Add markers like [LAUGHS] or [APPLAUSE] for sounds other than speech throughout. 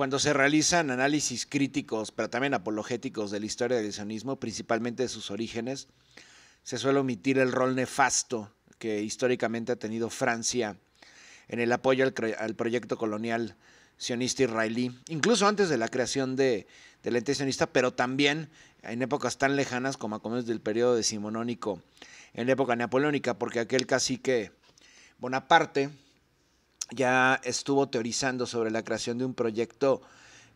cuando se realizan análisis críticos, pero también apologéticos de la historia del sionismo, principalmente de sus orígenes, se suele omitir el rol nefasto que históricamente ha tenido Francia en el apoyo al, proyecto colonial sionista israelí, incluso antes de la creación de, del ente sionista, pero también en épocas tan lejanas como a comienzos del periodo decimonónico, en la época napoleónica, porque aquel cacique Bonaparte, ya estuvo teorizando sobre la creación de un proyecto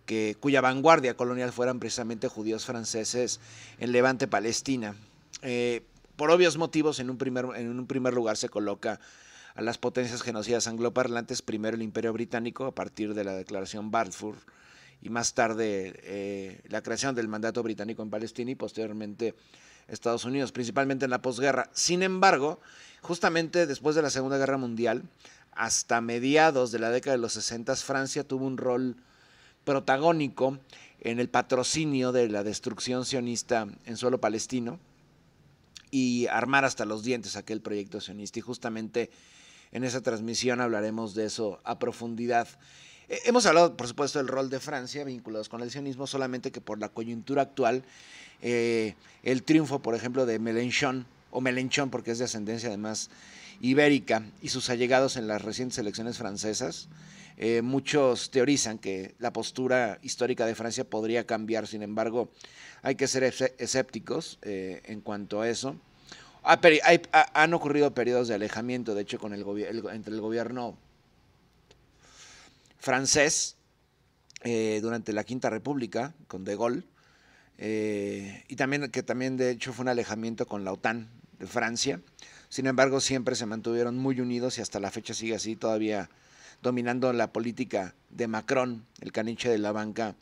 que, cuya vanguardia colonial fueran precisamente judíos franceses en Levante, Palestina. Eh, por obvios motivos, en un, primer, en un primer lugar se coloca a las potencias genocidas angloparlantes, primero el Imperio Británico a partir de la Declaración Balfour y más tarde eh, la creación del mandato británico en Palestina y posteriormente Estados Unidos, principalmente en la posguerra. Sin embargo, justamente después de la Segunda Guerra Mundial, hasta mediados de la década de los 60 Francia tuvo un rol protagónico en el patrocinio de la destrucción sionista en suelo palestino y armar hasta los dientes aquel proyecto sionista. Y justamente en esa transmisión hablaremos de eso a profundidad. Eh, hemos hablado, por supuesto, del rol de Francia vinculados con el sionismo, solamente que por la coyuntura actual, eh, el triunfo, por ejemplo, de Melenchon, o Melenchon porque es de ascendencia además ibérica y sus allegados en las recientes elecciones francesas, eh, muchos teorizan que la postura histórica de Francia podría cambiar, sin embargo, hay que ser escépticos eh, en cuanto a eso. han ocurrido periodos de alejamiento, de hecho, con el, entre el gobierno francés eh, durante la Quinta República, con De Gaulle, y también que también de hecho fue un alejamiento con la OTAN de Francia sin embargo, siempre se mantuvieron muy unidos y hasta la fecha sigue así, todavía dominando la política de Macron, el caniche de la banca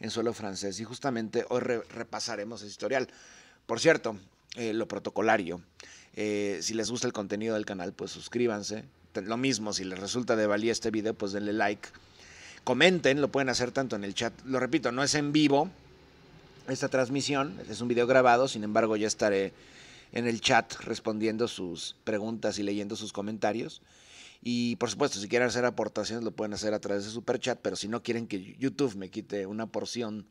en suelo francés. Y justamente hoy repasaremos ese historial. Por cierto, eh, lo protocolario. Eh, si les gusta el contenido del canal, pues suscríbanse. Lo mismo, si les resulta de valía este video, pues denle like. Comenten, lo pueden hacer tanto en el chat. Lo repito, no es en vivo esta transmisión, es un video grabado, sin embargo ya estaré en el chat respondiendo sus preguntas y leyendo sus comentarios. Y por supuesto, si quieren hacer aportaciones, lo pueden hacer a través de Superchat, pero si no quieren que YouTube me quite una porción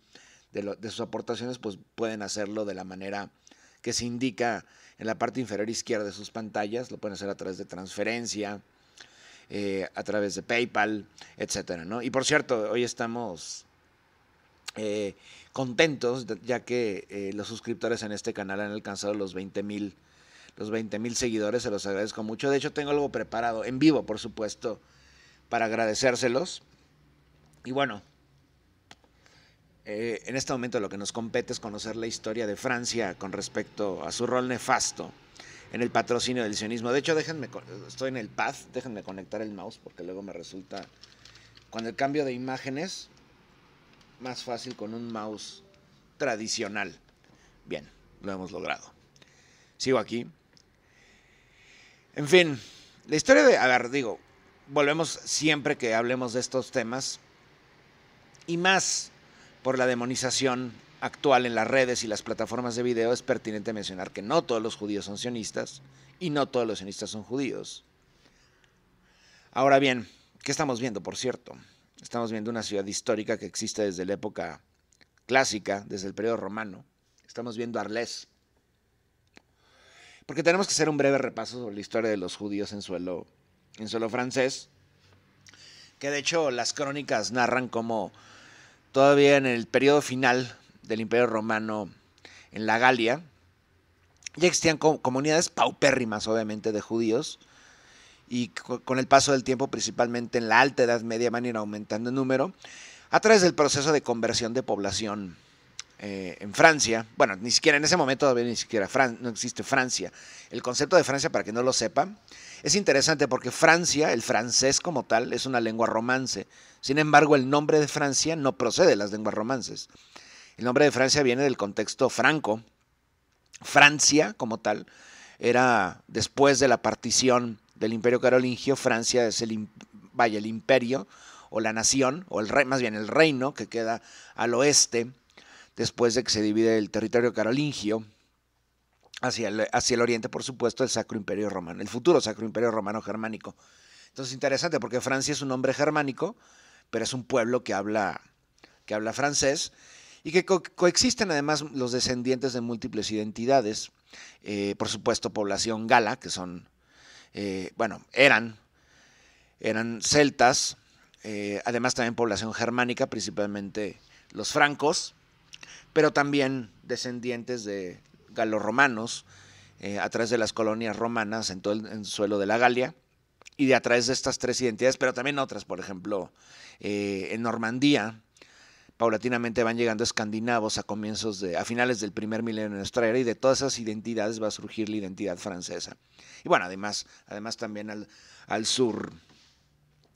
de, sus aportaciones, pues pueden hacerlo de la manera que se indica en la parte inferior izquierda de sus pantallas. Lo pueden hacer a través de transferencia, eh, a través de PayPal, etcétera, Y por cierto, hoy estamos eh, contentos, ya que eh, los suscriptores en este canal han alcanzado los 20 mil los seguidores, se los agradezco mucho. De hecho, tengo algo preparado, en vivo, por supuesto, para agradecérselos. Y bueno, eh, en este momento lo que nos compete es conocer la historia de Francia con respecto a su rol nefasto en el patrocinio del sionismo. De hecho, déjenme, estoy en el path, déjenme conectar el mouse porque luego me resulta, con el cambio de imágenes, más fácil con un mouse tradicional. Bien, lo hemos logrado. Sigo aquí. En fin, la historia de, a ver, digo, volvemos siempre que hablemos de estos temas, y más por la demonización actual en las redes y las plataformas de video, es pertinente mencionar que no todos los judíos son sionistas y no todos los sionistas son judíos. Ahora bien, ¿qué estamos viendo, por cierto? Estamos viendo una ciudad histórica que existe desde la época clásica, desde el periodo romano. Estamos viendo Arles. Porque tenemos que hacer un breve repaso sobre la historia de los judíos en suelo, en suelo francés, que de hecho las crónicas narran como todavía en el periodo final del Imperio Romano en la Galia, ya existían comunidades paupérrimas, obviamente, de judíos, y con el paso del tiempo, principalmente en la alta edad media, van a ir aumentando en número, a través del proceso de conversión de población eh, en Francia. Bueno, ni siquiera en ese momento todavía ni siquiera no existe Francia. El concepto de Francia, para que no lo sepa, es interesante porque Francia, el francés como tal, es una lengua romance. Sin embargo, el nombre de Francia no procede de las lenguas romances. El nombre de Francia viene del contexto franco. Francia como tal era después de la partición del imperio carolingio, Francia es el, vaya, el imperio o la nación, o el rey, más bien el reino que queda al oeste después de que se divide el territorio carolingio hacia el, hacia el oriente, por supuesto, el Sacro Imperio Romano, el futuro Sacro Imperio Romano Germánico. Entonces, interesante porque Francia es un nombre germánico, pero es un pueblo que habla, que habla francés y que coexisten además los descendientes de múltiples identidades. Eh, por supuesto, población gala, que son eh, bueno, eran, eran celtas, eh, además también población germánica, principalmente los francos, pero también descendientes de galorromanos eh, a través de las colonias romanas en todo el suelo de la Galia y de a través de estas tres identidades, pero también otras, por ejemplo, eh, en Normandía, paulatinamente van llegando escandinavos a comienzos de, a finales del primer milenio de nuestra era y de todas esas identidades va a surgir la identidad francesa. Y bueno, además, además también al, sur,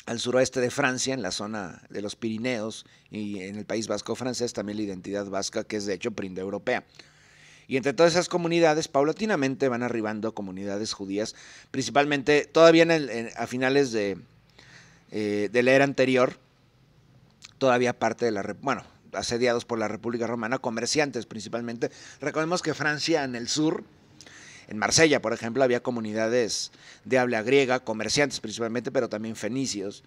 al suroeste de Francia, en la zona de los Pirineos y en el País Vasco francés, también la identidad vasca, que es de hecho prinde-europea. Y entre todas esas comunidades, paulatinamente van arribando comunidades judías, principalmente todavía a finales de, eh, de la era anterior, todavía parte de la, bueno, asediados por la República Romana, comerciantes principalmente. Recordemos que Francia en el sur, en Marsella, por ejemplo, había comunidades de habla griega, comerciantes principalmente, pero también fenicios.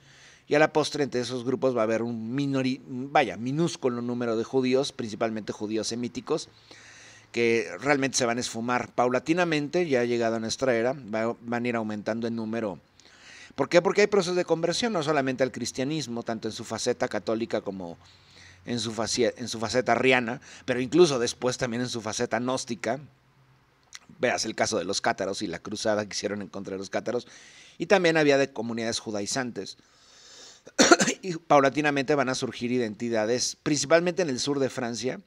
Y a la postre, entre esos grupos va a haber un vaya, minúsculo número de judíos, principalmente judíos semíticos, que realmente se van a esfumar paulatinamente, ya llegado a nuestra era, van a ir aumentando en número ¿Por qué? Porque hay procesos de conversión, no solamente al cristianismo, tanto en su faceta católica como en su, faceta, en su faceta riana, pero incluso después también en su faceta gnóstica. Veas el caso de los cátaros y la cruzada que hicieron en contra de los cátaros. Y también había de comunidades judaizantes. [COUGHS] y paulatinamente van a surgir identidades, principalmente en el sur de Francia,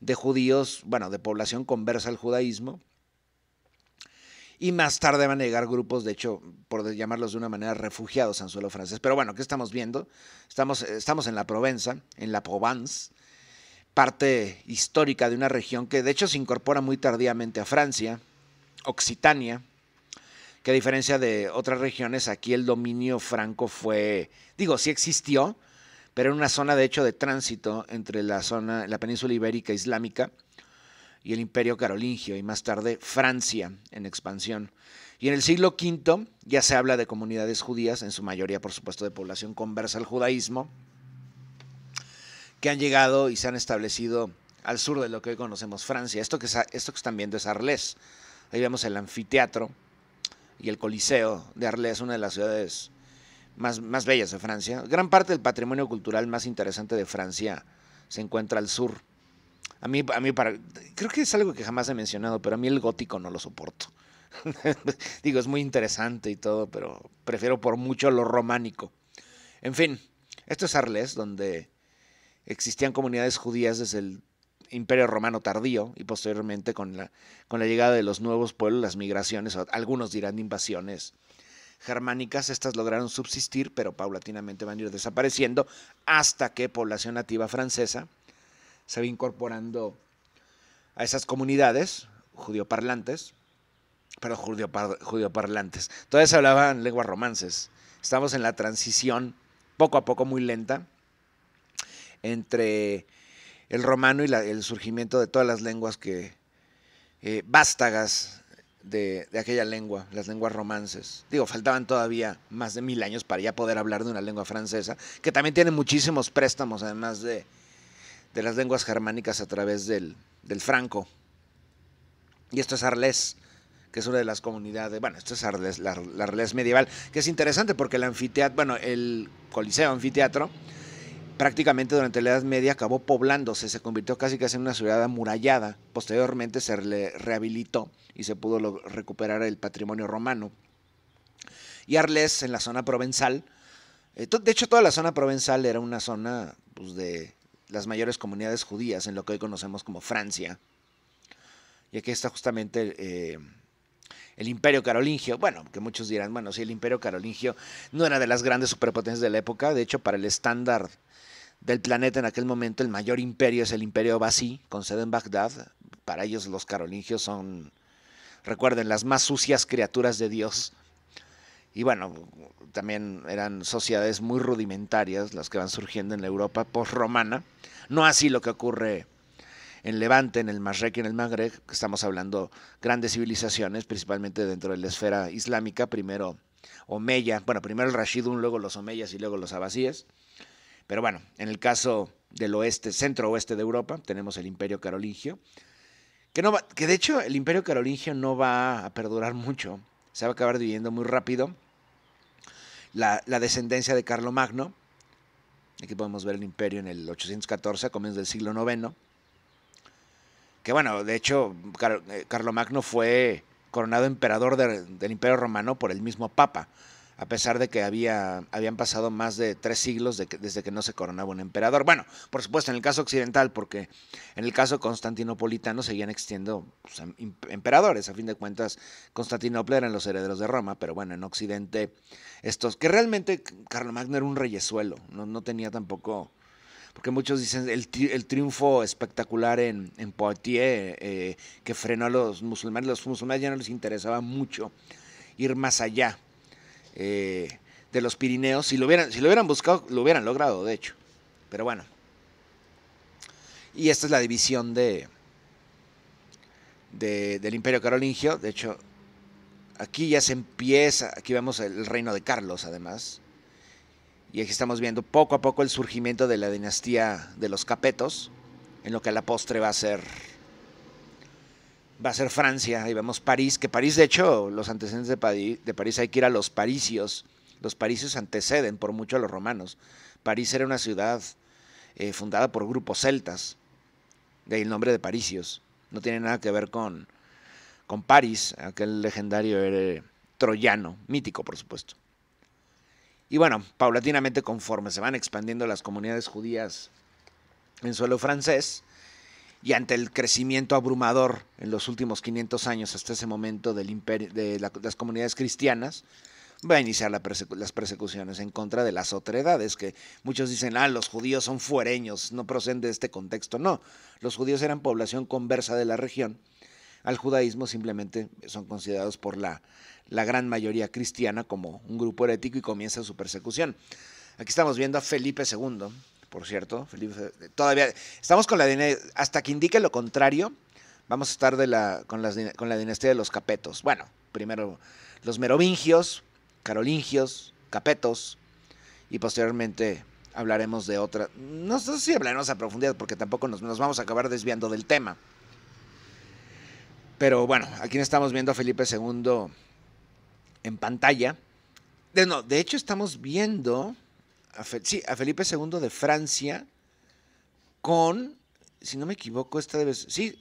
de judíos, bueno, de población conversa al judaísmo, y más tarde van a llegar grupos, de hecho, por llamarlos de una manera, refugiados en suelo francés. Pero bueno, ¿qué estamos viendo? Estamos, estamos en la Provenza, en la Provence, parte histórica de una región que de hecho se incorpora muy tardíamente a Francia, Occitania, que a diferencia de otras regiones, aquí el dominio franco fue, digo, sí existió, pero en una zona de hecho de tránsito entre la zona, la península ibérica islámica y el imperio carolingio y más tarde Francia en expansión. Y en el siglo V ya se habla de comunidades judías, en su mayoría por supuesto de población conversa al judaísmo, que han llegado y se han establecido al sur de lo que hoy conocemos Francia. Esto que, esto están viendo es Arlés, Ahí vemos el anfiteatro y el Coliseo de Arlés, una de las ciudades más, más bellas de Francia. Gran parte del patrimonio cultural más interesante de Francia se encuentra al sur a mí, a mí para, creo que es algo que jamás he mencionado, pero a mí el gótico no lo soporto. [LAUGHS] Digo, es muy interesante y todo, pero prefiero por mucho lo románico. En fin, esto es Arles, donde existían comunidades judías desde el Imperio Romano tardío y posteriormente con la, con la llegada de los nuevos pueblos, las migraciones, algunos dirán invasiones germánicas, estas lograron subsistir, pero paulatinamente van a ir desapareciendo hasta que población nativa francesa se va incorporando a esas comunidades judioparlantes, pero judioparlantes. Todavía se hablaban lenguas romances. Estamos en la transición, poco a poco muy lenta, entre el romano y el surgimiento de todas las lenguas que eh, vástagas de, de, aquella lengua, las lenguas romances. Digo, faltaban todavía más de mil años para ya poder hablar de una lengua francesa, que también tiene muchísimos préstamos, además de de las lenguas germánicas a través del, franco. Y esto es Arles, que es una de las comunidades, bueno, esto es Arles, la, medieval, que es interesante porque el anfiteatro, bueno, el coliseo anfiteatro, prácticamente durante la Edad Media acabó poblándose, se convirtió casi casi en una ciudad amurallada. Posteriormente se le rehabilitó y se pudo recuperar el patrimonio romano. Y Arles, en la zona provenzal, eh, de hecho toda la zona provenzal era una zona pues, de las mayores comunidades judías en lo que hoy conocemos como Francia. Y aquí está justamente eh, el imperio carolingio. Bueno, que muchos dirán, bueno, sí, el imperio carolingio no era de las grandes superpotencias de la época. De hecho, para el estándar del planeta en aquel momento, el mayor imperio es el imperio Basí, con sede en Bagdad. Para ellos los carolingios son, recuerden, las más sucias criaturas de Dios y bueno, también eran sociedades muy rudimentarias las que van surgiendo en la Europa post-romana. No así lo que ocurre en Levante, en el Masrek y en el Magreb, que estamos hablando grandes civilizaciones, principalmente dentro de la esfera islámica, primero Omeya, bueno, primero el Rashidun, luego los Omeyas y luego los Abasíes. Pero bueno, en el caso del oeste, centro-oeste de Europa, tenemos el Imperio Carolingio, que, no que de hecho el Imperio Carolingio no va a perdurar mucho, se va a acabar dividiendo muy rápido la, descendencia de Carlomagno. Aquí podemos ver el imperio en el 814, a comienzos del siglo IX. Que bueno, de hecho, eh, Carlomagno fue coronado emperador del imperio romano por el mismo Papa a pesar de que había, habían pasado más de tres siglos desde que no se coronaba un emperador. Bueno, por supuesto, en el caso occidental, porque en el caso constantinopolitano seguían existiendo pues, em, emperadores. A fin de cuentas, Constantinopla eran los herederos de Roma, pero bueno, en Occidente, estos, que realmente Carlomagno era un reyesuelo, no, no tenía tampoco porque muchos dicen el, el triunfo espectacular en, en Poitiers eh, eh, que frenó a los musulmanes, los musulmanes ya no les interesaba mucho ir más allá eh, de los Pirineos. Si lo, hubieran, si lo buscado, lo hubieran logrado, de hecho. Pero bueno. Y esta es la división de, del Imperio Carolingio. De hecho, aquí ya se empieza, aquí vemos el reino de Carlos, además. Y aquí estamos viendo poco a poco el surgimiento de la dinastía de los Capetos, en lo que a la postre va a ser va a ser Francia, y vemos París, que París, de hecho, los antecedentes de París, hay que ir a los parisios. Los parisios anteceden por mucho a los romanos. París era una ciudad eh, fundada por grupos celtas, de ahí el nombre de parisios. No tiene nada que ver con, con París, aquel legendario troyano, mítico, por supuesto. Y bueno, paulatinamente conforme se van expandiendo las comunidades judías en suelo francés, y ante el crecimiento abrumador en los últimos 500 años hasta ese momento del imperio, de las comunidades cristianas, va a iniciar las persecuciones en contra de las otredades, que muchos dicen, ah, los judíos son fuereños, no proceden de este contexto. No, los judíos eran población conversa de la región. Al judaísmo simplemente son considerados por la, la gran mayoría cristiana como un grupo herético y comienza su persecución. Aquí estamos viendo a Felipe II, por cierto. Felipe. todavía estamos con la hasta que indique lo contrario, vamos a estar de con, la dinastía de los capetos. Bueno, primero los merovingios, carolingios, capetos, y posteriormente hablaremos de otra. No sé si hablaremos a profundidad porque tampoco nos, vamos a acabar desviando del tema. Pero bueno, aquí estamos viendo a Felipe II en pantalla. no, de hecho estamos viendo a, sí, a Felipe II de Francia con, si no me equivoco, esta debe sí,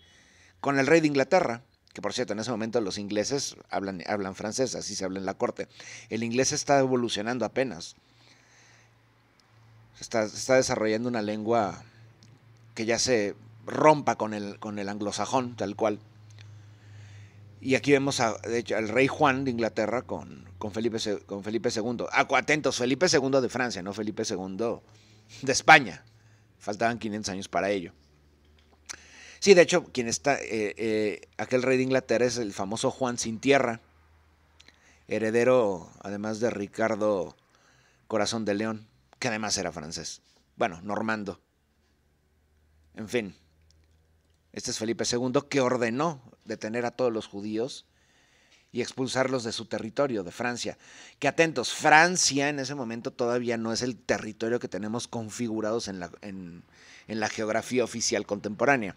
con el rey de Inglaterra, que por cierto, en ese momento los ingleses hablan, hablan francés, así se habla en la corte. El inglés está evolucionando apenas. está, está, desarrollando una lengua que ya se rompa con el, con el anglosajón, tal cual. Y aquí vemos hecho, al rey Juan de Inglaterra con, Felipe, con Felipe II. acuatentos, Felipe ah, II de Francia, no Felipe II de España. Faltaban 500 años para ello. Sí, de hecho, quien está, eh, eh, aquel rey de Inglaterra es el famoso Juan sin tierra, heredero además de Ricardo Corazón de León, que además era francés. Bueno, normando. En fin este es Felipe II, que ordenó detener a todos los judíos y expulsarlos de su territorio, de Francia. Que atentos, Francia en ese momento todavía no es el territorio que tenemos configurados en la, en, la geografía oficial contemporánea.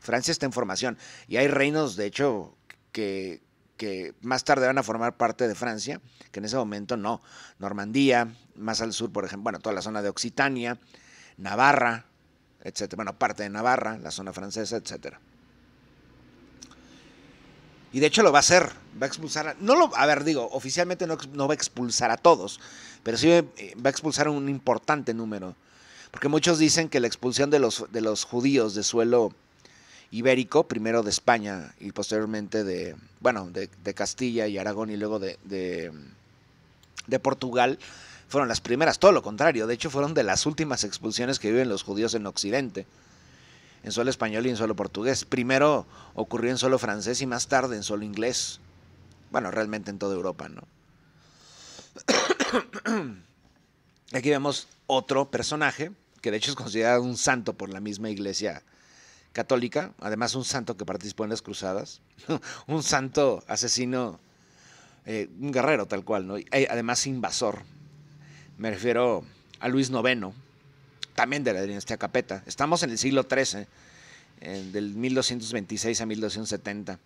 Francia está en formación y hay reinos, de hecho, que, que más tarde van a formar parte de Francia, que en ese momento no. Normandía, más al sur, por ejemplo, bueno, toda la zona de Occitania, Navarra, etcétera. Bueno, parte de Navarra, la zona francesa, etcétera. Y de hecho lo va a hacer, va a expulsar, a, no lo, a ver, digo, oficialmente no, va a expulsar a todos, pero sí eh, va a expulsar un importante número. Porque muchos dicen que la expulsión de los, de los judíos de suelo ibérico, primero de España y posteriormente de, bueno, de, Castilla y Aragón y luego de Portugal, fueron las primeras, todo lo contrario, de hecho fueron de las últimas expulsiones que viven los judíos en Occidente, en suelo español y en suelo portugués. Primero ocurrió en suelo francés y más tarde en suelo inglés. Bueno, realmente en toda Europa, ¿no? [COUGHS] Aquí vemos otro personaje, que de hecho es considerado un santo por la misma iglesia católica, además un santo que participó en las cruzadas, [LAUGHS] un santo asesino, eh, un guerrero tal cual, ¿no? Eh, además invasor, me refiero a Luis IX, también de la dinastía Capeta. Estamos en el siglo XIII, eh, del 1226 a 1270,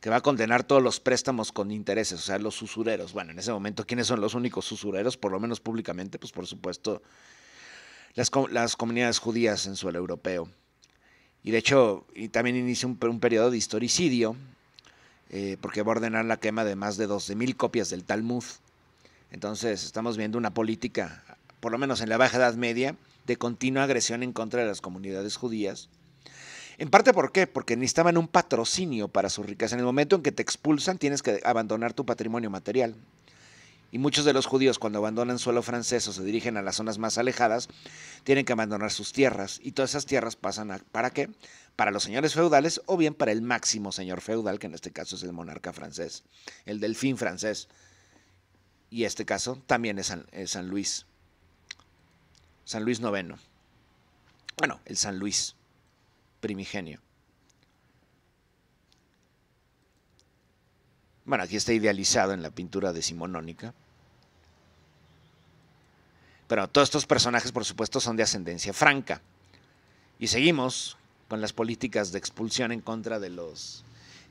que va a condenar todos los préstamos con intereses, o sea, los usureros. Bueno, en ese momento, ¿quiénes son los únicos usureros? Por lo menos públicamente, pues por supuesto, las, comunidades judías en suelo europeo. Y de hecho, y también inicia un, periodo de historicidio, eh, porque va a ordenar la quema de más de 12.000 copias del Talmud entonces estamos viendo una política, por lo menos en la Baja Edad Media, de continua agresión en contra de las comunidades judías. En parte, ¿por qué? Porque necesitaban un patrocinio para sus riqueza. En el momento en que te expulsan, tienes que abandonar tu patrimonio material. Y muchos de los judíos, cuando abandonan suelo francés o se dirigen a las zonas más alejadas, tienen que abandonar sus tierras. Y todas esas tierras pasan a, ¿para qué? Para los señores feudales o bien para el máximo señor feudal, que en este caso es el monarca francés, el delfín francés y este caso también es San, San Luis. San Luis noveno. Bueno, el San Luis primigenio. Bueno, aquí está idealizado en la pintura decimonónica. Pero todos estos personajes, por supuesto, son de ascendencia franca. Y seguimos con las políticas de expulsión en contra de los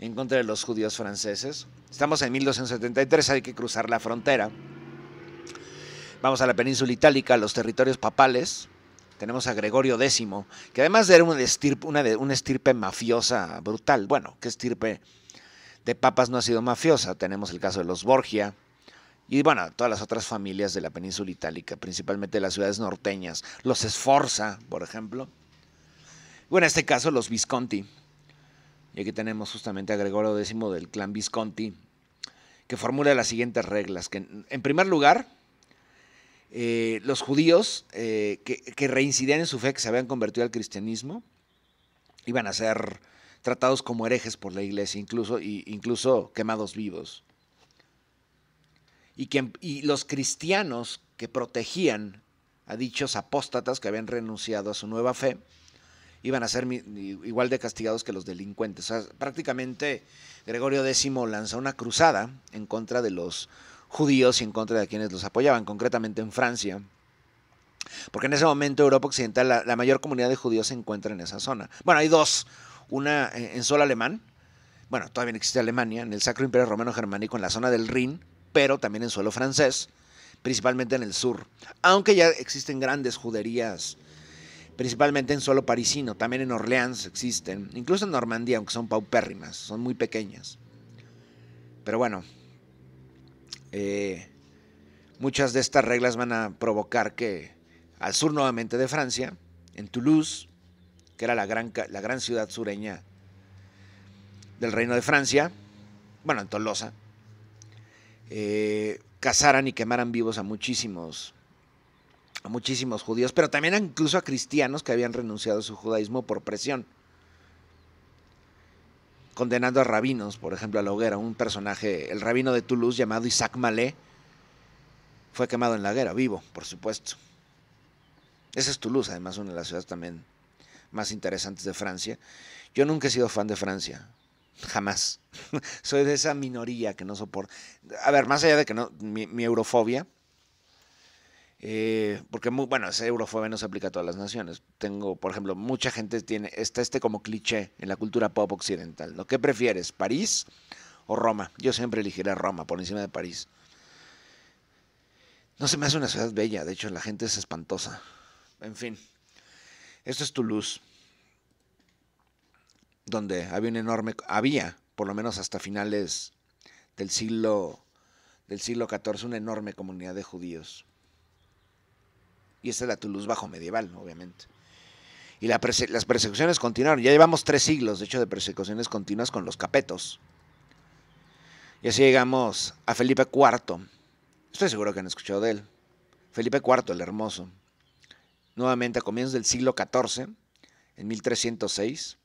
en contra de los judíos franceses. Estamos en 1273, hay que cruzar la frontera. Vamos a la península itálica, a los territorios papales. Tenemos a Gregorio X, que además era una, estirpe, una, de, estirpe mafiosa brutal. Bueno, ¿qué estirpe de papas no ha sido mafiosa? Tenemos el caso de los Borgia, y bueno, todas las otras familias de la península itálica, principalmente las ciudades norteñas, los Esforza, por ejemplo. Bueno, en este caso los Visconti, y aquí tenemos justamente a Gregorio X del clan Visconti, que formula las siguientes reglas. Que, en primer lugar, eh, los judíos eh, que, reincidían en su fe, que se habían convertido al cristianismo, iban a ser tratados como herejes por la iglesia, incluso, incluso quemados vivos. Y, y los cristianos que protegían a dichos apóstatas que habían renunciado a su nueva fe, iban a ser igual de castigados que los delincuentes. O prácticamente Gregorio X lanzó una cruzada en contra de los judíos y en contra de quienes los apoyaban, concretamente en Francia. Porque en ese momento Europa Occidental, la, mayor comunidad de judíos se encuentra en esa zona. Bueno, hay dos, una en suelo alemán, bueno, todavía existe Alemania, en el Sacro Imperio Romano Germánico, en la zona del Rin, pero también en suelo francés, principalmente en el sur. Aunque ya existen grandes juderías principalmente en suelo parisino, también en Orleans existen, incluso en Normandía, aunque son paupérrimas, son muy pequeñas. Pero bueno, eh, muchas de estas reglas van a provocar que al sur nuevamente de Francia, en Toulouse, que era la gran, la gran ciudad sureña del Reino de Francia, bueno, en Tolosa, eh, cazaran y quemaran vivos a muchísimos a muchísimos judíos, pero también incluso a cristianos que habían renunciado a su judaísmo por presión, condenando a rabinos, por ejemplo, a la hoguera. Un personaje, el rabino de Toulouse llamado Isaac Malé, fue quemado en la hoguera, vivo, por supuesto. Esa es Toulouse, además, una de las ciudades también más interesantes de Francia. Yo nunca he sido fan de Francia, jamás. [LAUGHS] Soy de esa minoría que no soporta. A ver, más allá de que no, mi eurofobia, eh, porque, muy, bueno, ese eurofobia no se aplica a todas las naciones. Tengo, por ejemplo, mucha gente tiene, está este como cliché en la cultura pop occidental. ¿Lo ¿Qué prefieres, París o Roma? Yo siempre elegiré Roma por encima de París. No se me hace una ciudad bella, de hecho la gente es espantosa. En fin, esto es Toulouse, donde había un enorme, había, por lo menos hasta finales del siglo, del siglo XIV, una enorme comunidad de judíos y esa era la Toulouse bajo medieval, obviamente. Y las persecuciones continuaron. Ya llevamos tres siglos, de hecho, de persecuciones continuas con los capetos. Y así llegamos a Felipe IV. Estoy seguro que han escuchado de él. Felipe IV el Hermoso. Nuevamente a comienzos del siglo XIV, en 1306,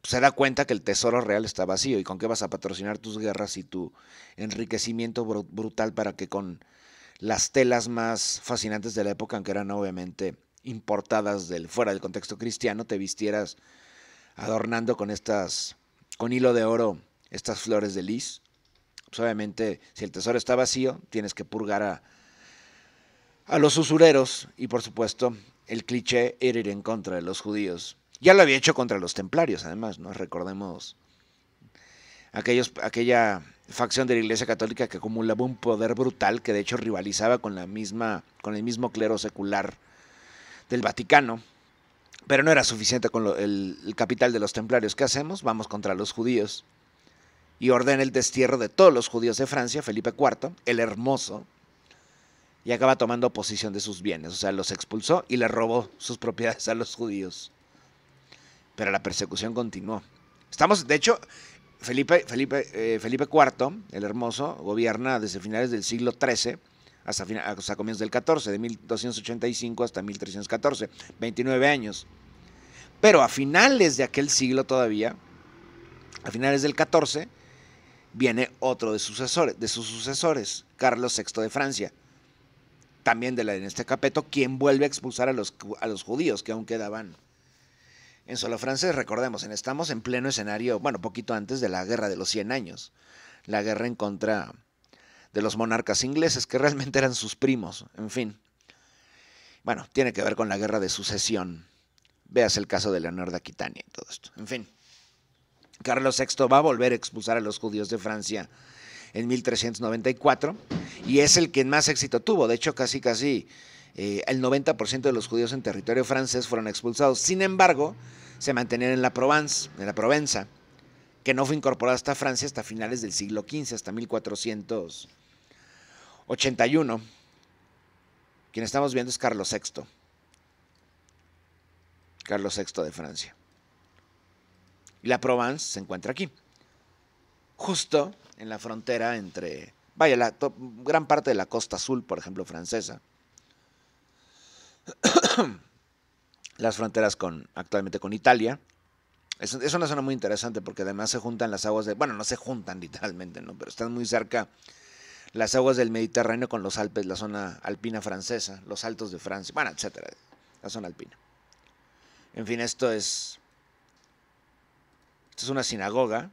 pues, se da cuenta que el tesoro real está vacío. ¿Y con qué vas a patrocinar tus guerras y tu enriquecimiento brutal para que con las telas más fascinantes de la época, aunque eran obviamente importadas del, fuera del contexto cristiano, te vistieras adornando con estas, con hilo de oro, estas flores de lis. Pues, obviamente, si el tesoro está vacío, tienes que purgar a, a los usureros y, por supuesto, el cliché era ir en contra de los judíos. Ya lo había hecho contra los templarios, además, ¿no? Recordemos aquellos, aquella facción de la Iglesia Católica que acumulaba un poder brutal que de hecho rivalizaba con, la misma, con el mismo clero secular del Vaticano. Pero no era suficiente con el, capital de los templarios. ¿Qué hacemos? Vamos contra los judíos. Y ordena el destierro de todos los judíos de Francia, Felipe IV, el hermoso, y acaba tomando posesión de sus bienes. O sea, los expulsó y le robó sus propiedades a los judíos. Pero la persecución continuó. Estamos, de hecho, Felipe, IV, eh, el Hermoso, gobierna desde finales del siglo XIII hasta, comienzos del XIV, de 1285 hasta 1314, 29 años. Pero a finales de aquel siglo todavía, a finales del XIV, viene otro de, sus sucesores, Carlos VI de Francia, también de la dinastía Capeto, quien vuelve a expulsar a los judíos que aún quedaban en solo francés. Recordemos, estamos en pleno escenario, bueno, poquito antes de la guerra de los 100 años, la guerra en contra de los monarcas ingleses, que realmente eran sus primos, en fin. Bueno, tiene que ver con la guerra de sucesión. Veas el caso de Leonor de Aquitania y todo esto. En fin, Carlos VI va a volver a expulsar a los judíos de Francia en 1394 y es el que más éxito tuvo. De hecho, casi casi eh, el 90% de los judíos en territorio francés fueron expulsados. Sin embargo, se mantenían en la Provence, la Provenza, que no fue incorporada hasta Francia hasta finales del siglo XV, hasta 1481. Quien estamos viendo es Carlos VI. Carlos VI de Francia. Y la Provenza se encuentra aquí, justo en la frontera entre, vaya, gran parte de la costa azul, por ejemplo, francesa, [COUGHS] las fronteras con actualmente con Italia. Es, una zona muy interesante porque además se juntan las aguas de, bueno, no se juntan [LAUGHS] literalmente, ¿no? Pero están muy cerca las aguas del Mediterráneo con los Alpes, la zona alpina francesa, los altos de Francia, bueno, etcétera, la zona alpina. En fin, esto es esto es una sinagoga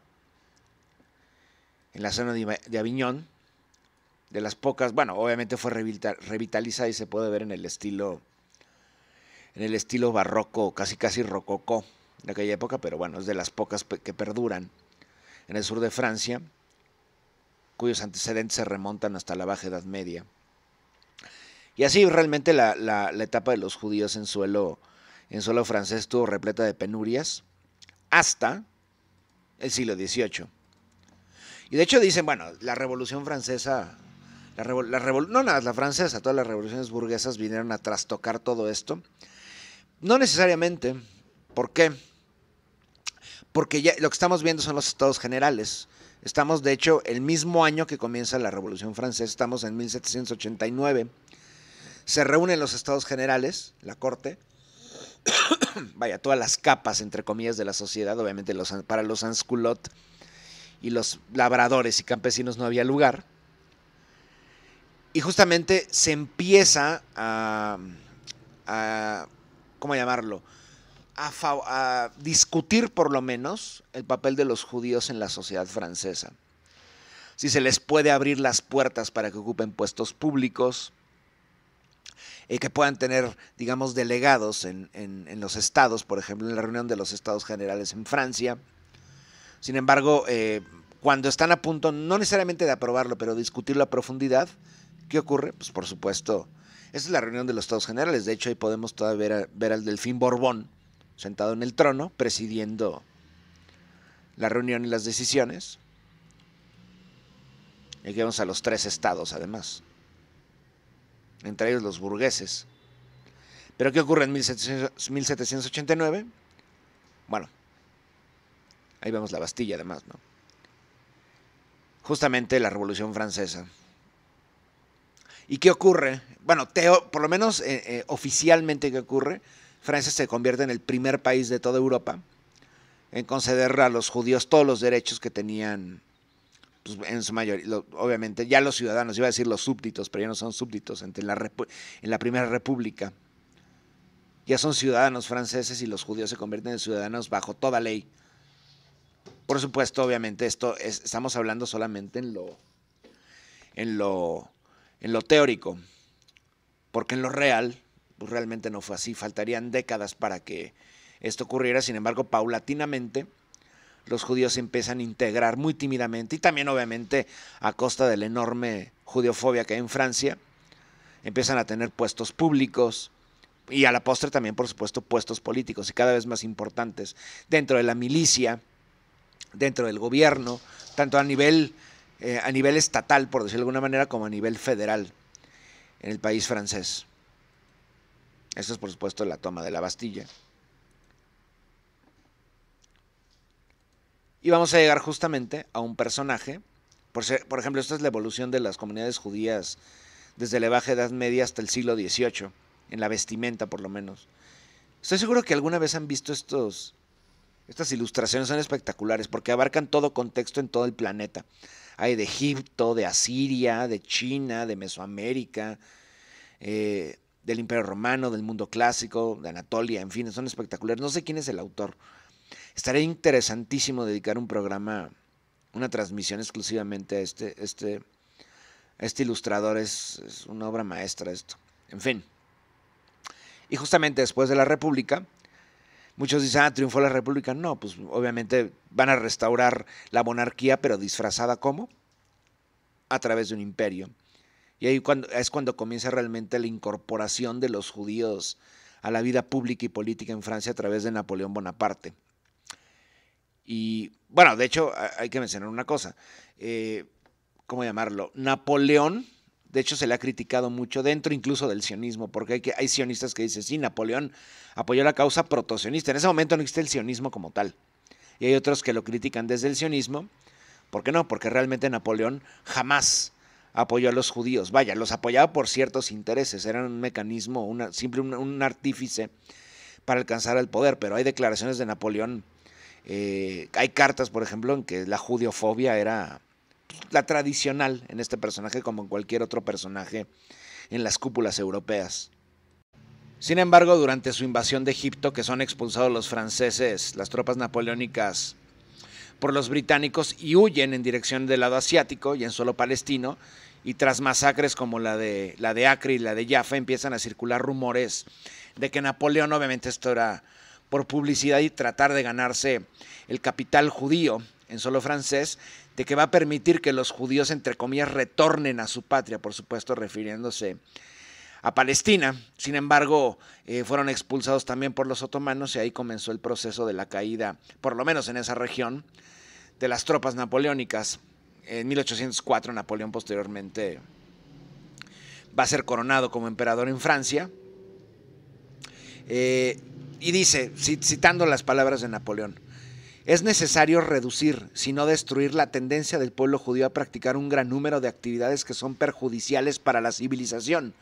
en la zona de, de Aviñón, de las pocas, bueno, obviamente fue revitalizada y se puede ver en el estilo en el estilo barroco, casi casi rococó de aquella época, pero bueno, es de las pocas que perduran en el sur de Francia, cuyos antecedentes se remontan hasta la Baja Edad Media. Y así realmente la, etapa de los judíos en suelo, en suelo francés estuvo repleta de penurias hasta el siglo XVIII. Y de hecho dicen, bueno, la Revolución Francesa, la, la la francesa, todas las revoluciones burguesas vinieron a trastocar todo esto no necesariamente. ¿Por qué? Porque lo que estamos viendo son los estados generales. Estamos, de hecho, el mismo año que comienza la Revolución Francesa, estamos en 1789. Se reúnen los estados generales, la corte, [COUGHS] vaya, todas las capas, entre comillas, de la sociedad, obviamente para los Ansculot y los labradores y campesinos no había lugar. Y justamente se empieza a ¿cómo llamarlo? A, discutir por lo menos el papel de los judíos en la sociedad francesa. Si se les puede abrir las puertas para que ocupen puestos públicos, y que puedan tener, digamos, delegados en, los estados, por ejemplo, en la reunión de los estados generales en Francia. Sin embargo, eh, cuando están a punto, no necesariamente de aprobarlo, pero discutirlo a profundidad, ¿qué ocurre? Pues por supuesto, esa es la reunión de los Estados Generales. De hecho, ahí podemos todavía ver, al Delfín Borbón sentado en el trono, presidiendo la reunión y las decisiones. Y aquí vemos a los tres estados, además. Entre ellos los burgueses. Pero ¿qué ocurre en 1789? Bueno, ahí vemos la Bastilla, además, ¿no? Justamente la Revolución Francesa. ¿Y qué ocurre? Bueno, teo, por lo menos eh, eh, oficialmente qué ocurre. Francia se convierte en el primer país de toda Europa en conceder a los judíos todos los derechos que tenían pues, en su mayoría, obviamente ya los ciudadanos, iba a decir los súbditos, pero ya no son súbditos la en la primera república. Ya son ciudadanos franceses y los judíos se convierten en ciudadanos bajo toda ley. Por supuesto, obviamente, esto estamos hablando solamente en lo, en lo en lo teórico, porque en lo real, pues realmente no fue así, faltarían décadas para que esto ocurriera, sin embargo, paulatinamente los judíos empiezan a integrar muy tímidamente y también obviamente a costa de la enorme judiofobia que hay en Francia, empiezan a tener puestos públicos y a la postre también, por supuesto, puestos políticos y cada vez más importantes dentro de la milicia, dentro del gobierno, tanto a nivel eh, a nivel estatal, por decirlo de alguna manera, como a nivel federal en el país francés. Esto es, por supuesto, la toma de la Bastilla. Y vamos a llegar justamente a un personaje. Por, por ejemplo, esta es la evolución de las comunidades judías desde la Baja Edad Media hasta el siglo XVIII, en la vestimenta por lo menos. Estoy seguro que alguna vez han visto estos, estas ilustraciones, son espectaculares porque abarcan todo contexto en todo el planeta hay de Egipto, de Asiria, de China, de Mesoamérica, eh, del Imperio Romano, del mundo clásico, de Anatolia, en fin, son espectaculares. No sé quién es el autor. Estaría interesantísimo dedicar un programa, una transmisión exclusivamente a este, este, este ilustrador. Es, es una obra maestra esto. En fin. Y justamente después de la República, muchos dicen, ah, triunfó la República. No, pues obviamente van a restaurar la monarquía, pero disfrazada como? A través de un imperio. Y ahí cuando, es cuando comienza realmente la incorporación de los judíos a la vida pública y política en Francia a través de Napoleón Bonaparte. Y bueno, de hecho hay que mencionar una cosa. Eh, ¿Cómo llamarlo? Napoleón de hecho, se le ha criticado mucho dentro incluso del sionismo, porque hay, que, hay sionistas que dicen, sí, Napoleón apoyó la causa proto-sionista. En ese momento no existe el sionismo como tal. Y hay otros que lo critican desde el sionismo. ¿Por qué no? Porque realmente Napoleón jamás apoyó a los judíos. Vaya, los apoyaba por ciertos intereses, era un mecanismo, una, simple un, artífice para alcanzar el poder, pero hay declaraciones de Napoleón, eh, hay cartas, por ejemplo, en que la judiofobia era la tradicional en este personaje como en cualquier otro personaje en las cúpulas europeas. Sin embargo, durante su invasión de Egipto, que son expulsados los franceses, las tropas napoleónicas por los británicos y huyen en dirección del lado asiático y en suelo palestino, y tras masacres como la de, la de Acre y la de Jaffa, empiezan a circular rumores de que Napoleón, obviamente esto era por publicidad y tratar de ganarse el capital judío en suelo francés, de que va a permitir que los judíos, entre comillas, retornen a su patria, por supuesto, refiriéndose a Palestina. Sin embargo, eh, fueron expulsados también por los otomanos y ahí comenzó el proceso de la caída, por lo menos en esa región, de las tropas napoleónicas. En 1804 Napoleón posteriormente va a ser coronado como emperador en Francia. Eh, y dice, citando las palabras de Napoleón, es necesario reducir, si no destruir, la tendencia del pueblo judío a practicar un gran número de actividades que son perjudiciales para la civilización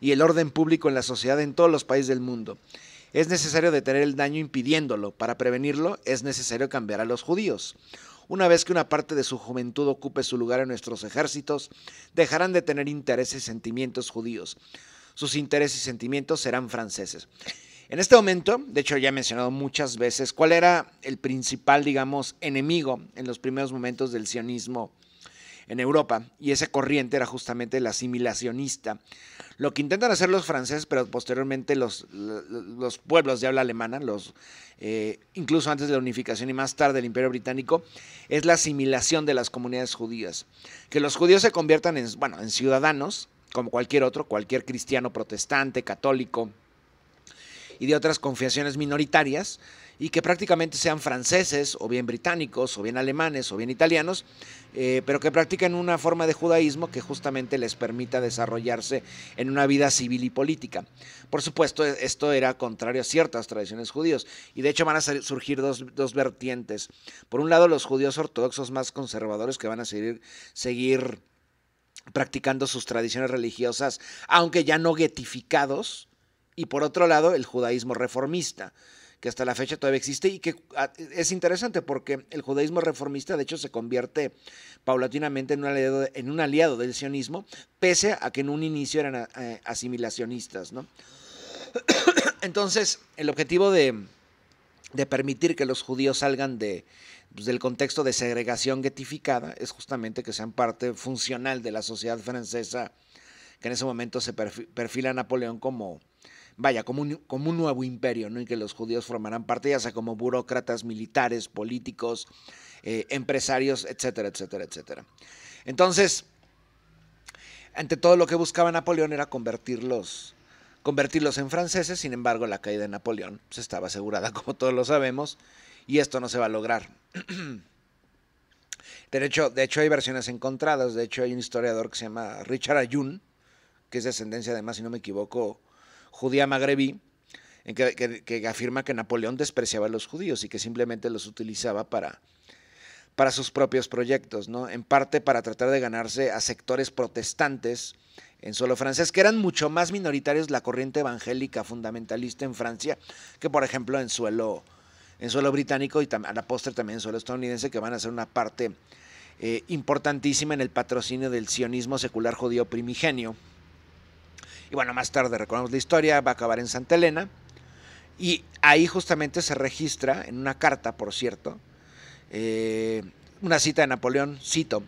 y el orden público en la sociedad en todos los países del mundo. Es necesario detener el daño impidiéndolo. Para prevenirlo es necesario cambiar a los judíos. Una vez que una parte de su juventud ocupe su lugar en nuestros ejércitos, dejarán de tener intereses y sentimientos judíos. Sus intereses y sentimientos serán franceses. En este momento, de hecho ya he mencionado muchas veces cuál era el principal, digamos, enemigo en los primeros momentos del sionismo en Europa, y esa corriente era justamente la asimilacionista. Lo que intentan hacer los franceses, pero posteriormente los, los pueblos de habla alemana, los, eh, incluso antes de la unificación y más tarde del Imperio Británico, es la asimilación de las comunidades judías. Que los judíos se conviertan en, en ciudadanos, como cualquier otro, cualquier cristiano protestante, católico, y de otras confesiones minoritarias y que prácticamente sean franceses o bien británicos o bien alemanes o bien italianos, eh, pero que practiquen una forma de judaísmo que justamente les permita desarrollarse en una vida civil y política. Por supuesto, e, esto era contrario a ciertas tradiciones judías y de hecho van a surgir dos, vertientes. Por un lado, los judíos ortodoxos más conservadores que van a seguir, seguir practicando sus tradiciones religiosas, aunque ya no guetificados, y por otro lado el judaísmo reformista, que hasta la fecha todavía existe y que ah, es interesante porque el judaísmo reformista de hecho se convierte paulatinamente en un aliado, del sionismo, pese a que en un inicio eran eh, asimilacionistas. ¿no? [COUGHS] Entonces, el objetivo de, permitir que los judíos salgan de, pues, del contexto de segregación getificada es justamente que sean parte funcional de la sociedad francesa, que en ese momento se perfila Napoleón como vaya, como un, nuevo imperio, ¿no? Y que los judíos formarán parte, ya sea como burócratas, militares, políticos, eh, empresarios, etcétera, etcétera, etcétera. Entonces, ante todo lo que buscaba Napoleón era convertirlos, convertirlos en franceses, sin embargo la caída de Napoleón se estaba asegurada, [LAUGHS] como todos lo sabemos, y esto no se va a lograr. [CLEARS THROAT] De hecho, de hecho, hay versiones encontradas, de hecho hay un historiador que se llama Richard Ayun, que es descendencia además, si no me equivoco, judía magrebí, en que, afirma que Napoleón despreciaba a los judíos y que simplemente los utilizaba para, para sus propios proyectos, ¿no? en parte para tratar de ganarse a sectores protestantes en suelo francés, que eran mucho más minoritarios la corriente evangélica fundamentalista en Francia que, por ejemplo, en suelo, en suelo británico y a la postre también en suelo estadounidense, que van a ser una parte eh, importantísima en el patrocinio del sionismo secular judío primigenio y bueno, más tarde recordamos la historia, va a acabar en Santa Elena. Y ahí justamente se registra, en una carta, por cierto, eh, una cita de Napoleón, cito,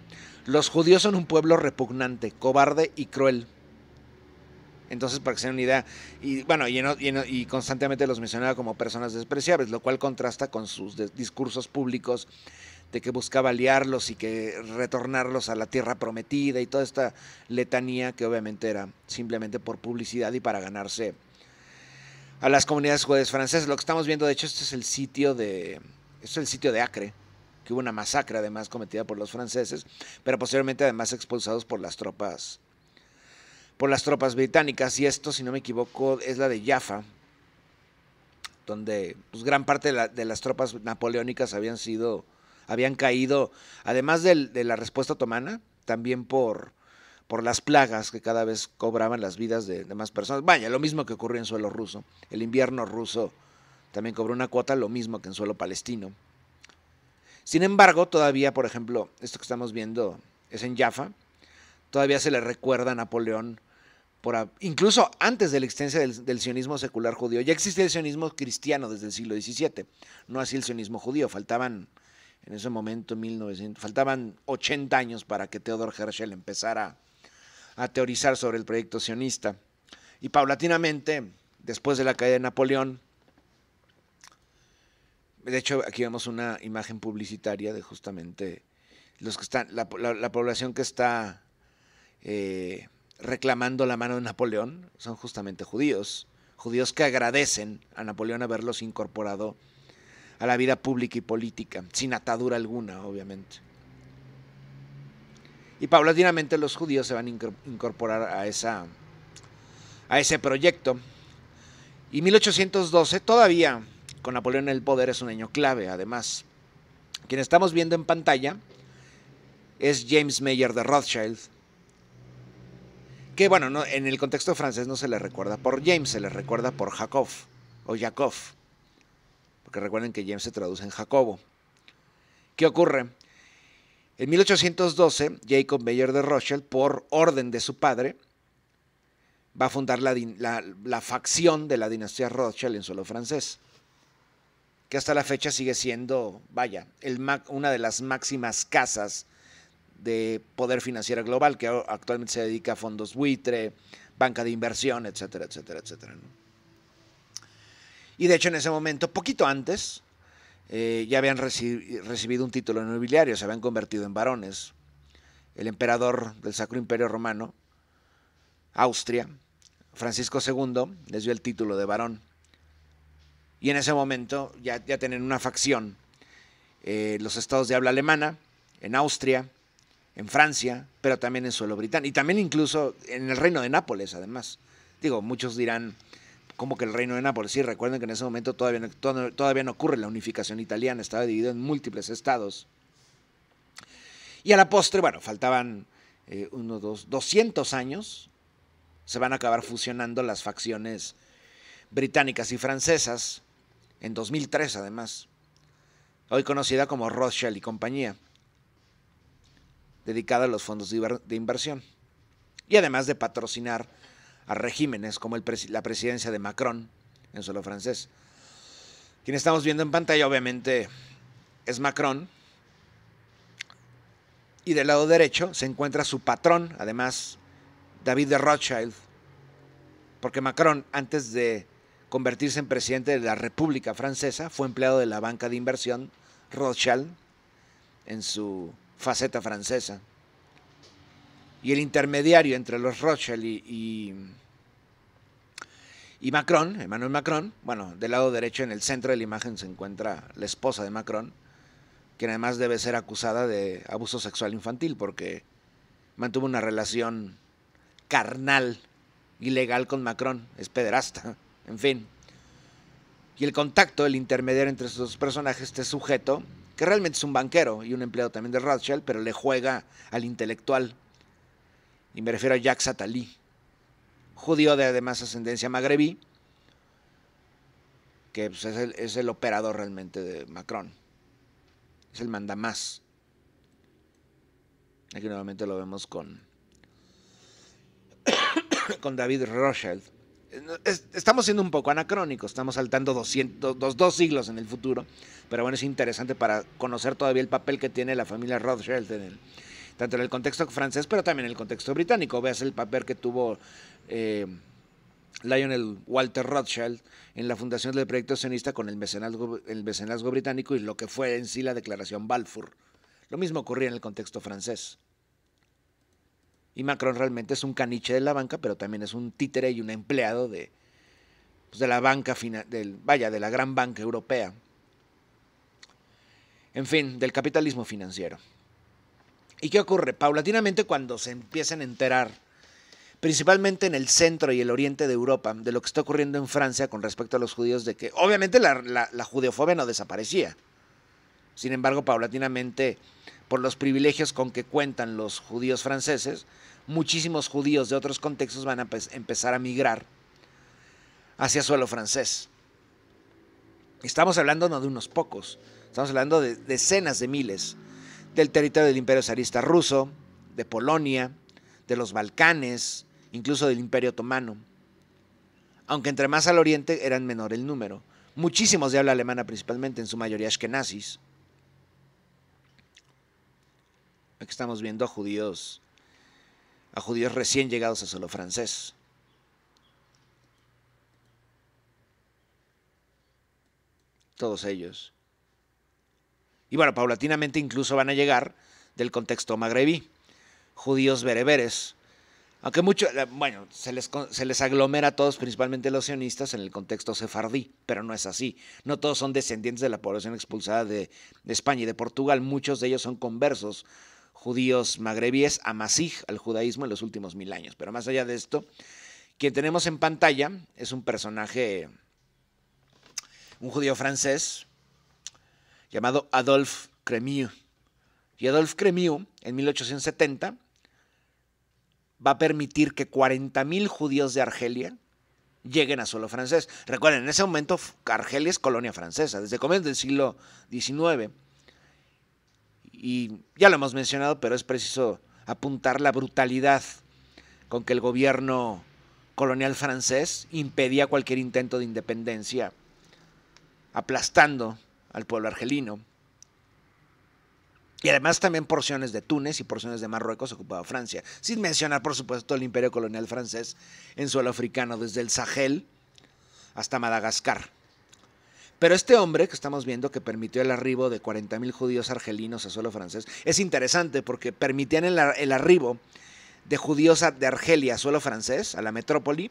los judíos son un pueblo repugnante, cobarde y cruel. Entonces, para que se den una idea, y bueno, y, constantemente los mencionaba como personas despreciables, lo cual contrasta con sus discursos públicos de que buscaba liarlos y que retornarlos a la tierra prometida y toda esta letanía que obviamente era simplemente por publicidad y para ganarse a las comunidades judías francesas. Lo que estamos viendo, de hecho, este es el sitio de, es el sitio de Acre, que hubo una masacre además cometida por los franceses, pero posteriormente además expulsados por las tropas por las tropas británicas y esto, si no me equivoco, es la de Jaffa, donde pues, gran parte de las tropas napoleónicas habían sido habían caído, además de la respuesta otomana, también por, por las plagas que cada vez cobraban las vidas de, más personas. Vaya, lo mismo que ocurrió en suelo ruso. El invierno ruso también cobró una cuota, lo mismo que en suelo palestino. Sin embargo, todavía, por ejemplo, esto que estamos viendo es en Jaffa, todavía se le recuerda a Napoleón por, incluso antes de la existencia del, del, sionismo secular judío. Ya existía el sionismo cristiano desde el siglo XVII, no así el sionismo judío, faltaban en ese momento, 1900, faltaban 80 años para que Theodor Herschel empezara a, teorizar sobre el proyecto sionista. Y paulatinamente, después de la caída de Napoleón, de hecho, aquí vemos una imagen publicitaria de justamente los que están, la, población que está eh, reclamando la mano de Napoleón son justamente judíos, judíos que agradecen a Napoleón haberlos incorporado a la vida pública y política, sin atadura alguna, obviamente. Y paulatinamente los judíos se van a incorporar a, esa, a ese proyecto. Y 1812, todavía con Napoleón en el poder, es un año clave, además. Quien estamos viendo en pantalla es James Mayer de Rothschild, que bueno, en el contexto francés no se le recuerda por James, se le recuerda por Jacob o Jacob porque recuerden que James se traduce en Jacobo. ¿Qué ocurre? En 1812, Jacob Mayer de Rothschild, por orden de su padre, va a fundar la, facción de la dinastía Rothschild en suelo francés, que hasta la fecha sigue siendo, vaya, una de las máximas casas de poder financiero global, que actualmente se dedica a fondos buitre, banca de inversión, etcétera, etcétera, etcétera. Y de hecho en ese momento, poquito antes, eh, ya habían recibido un título nobiliario, se habían convertido en varones. El emperador del Sacro Imperio Romano, Austria, Francisco II, les dio el título de varón. Y en ese momento ya, ya tienen una facción. Eh, los estados de habla alemana, en Austria, en Francia, pero también en suelo británico. Y también incluso en el reino de Nápoles, además. Digo, muchos dirán, como que el reino de Nápoles. Sí, recuerden que en ese momento todavía no, todavía ocurre la unificación italiana, estaba dividido en múltiples estados. Y a la postre, bueno, faltaban eh, unos dos, 200 años, se van a acabar fusionando las facciones británicas y francesas, en 2003 además, hoy conocida como Rothschild y compañía, dedicada a los fondos de inversión, y además de patrocinar a regímenes como la presidencia de Macron en suelo francés. Quien estamos viendo en pantalla obviamente es Macron. Y del lado derecho se encuentra su patrón, además David de Rothschild, porque Macron antes de convertirse en presidente de la República Francesa fue empleado de la banca de inversión Rothschild en su faceta francesa y el intermediario entre los Rothschild y, Macron, Emmanuel Macron, bueno, del lado derecho en el centro de la imagen se encuentra la esposa de Macron, quien además debe ser acusada de abuso sexual infantil porque mantuvo una relación carnal, ilegal con Macron, es pederasta, en fin. Y el contacto, el intermediario entre estos dos personajes, este sujeto, que realmente es un banquero y un empleado también de Rothschild, pero le juega al intelectual y me refiero a Jacques Attali, judío de además ascendencia magrebí, que pues, es, el, operador realmente de Macron, es el mandamás. Aquí nuevamente lo vemos con, [COUGHS] con David Rothschild. estamos siendo un poco anacrónicos, estamos saltando dos, dos siglos en el futuro, pero bueno, es interesante para conocer todavía el papel que tiene la familia Rothschild en el, tanto en el contexto francés, pero también en el contexto británico. Veas el papel que tuvo eh, Lionel Walter Rothschild en la fundación del proyecto sionista con el mecenazgo, británico y lo que fue en sí la declaración Balfour. Lo mismo ocurría en el contexto francés. Y Macron realmente es un caniche de la banca, pero también es un títere y un empleado de, pues, de la banca, del, vaya, de la gran banca europea. En fin, del capitalismo financiero. ¿Y qué ocurre? Paulatinamente cuando se empiezan a enterar, principalmente en el centro y el oriente de Europa, de lo que está ocurriendo en Francia con respecto a los judíos, de que obviamente la, la, la judeofobia no desaparecía. Sin embargo, paulatinamente, por los privilegios con que cuentan los judíos franceses, muchísimos judíos de otros contextos van a empezar a migrar hacia suelo francés. Estamos hablando no de unos pocos, estamos hablando de decenas de miles del territorio del Imperio Zarista ruso, de Polonia, de los Balcanes, incluso del Imperio Otomano. Aunque entre más al oriente eran menor el número. Muchísimos de habla alemana principalmente, en su mayoría ashkenazis. Aquí estamos viendo a judíos, a judíos recién llegados a solo francés. Todos ellos. Y bueno, paulatinamente incluso van a llegar del contexto magrebí, judíos bereberes. Aunque mucho, eh, bueno, se les, aglomera a todos, principalmente los sionistas, en el contexto sefardí, pero no es así. No todos son descendientes de la población expulsada de, España y de Portugal, muchos de ellos son conversos judíos magrebíes a Masij, al judaísmo en los últimos mil años. Pero más allá de esto, quien tenemos en pantalla es un personaje, un judío francés, llamado Adolphe Cremieux, Y Adolphe Cremieux en 1870, va a permitir que 40.000 judíos de Argelia lleguen a suelo francés. Recuerden, en ese momento Argelia es colonia francesa, desde comienzos del siglo XIX. Y ya lo hemos mencionado, pero es preciso apuntar la brutalidad con que el gobierno colonial francés impedía cualquier intento de independencia, aplastando al pueblo argelino. Y además también porciones de Túnez y porciones de Marruecos ocupaba Francia, sin mencionar por supuesto el imperio colonial francés en suelo africano desde el Sahel hasta Madagascar. Pero este hombre que estamos viendo que permitió el arribo de 40.000 judíos argelinos a suelo francés es interesante porque permitían el, el arribo de judíos de Argelia a suelo francés, a la metrópoli,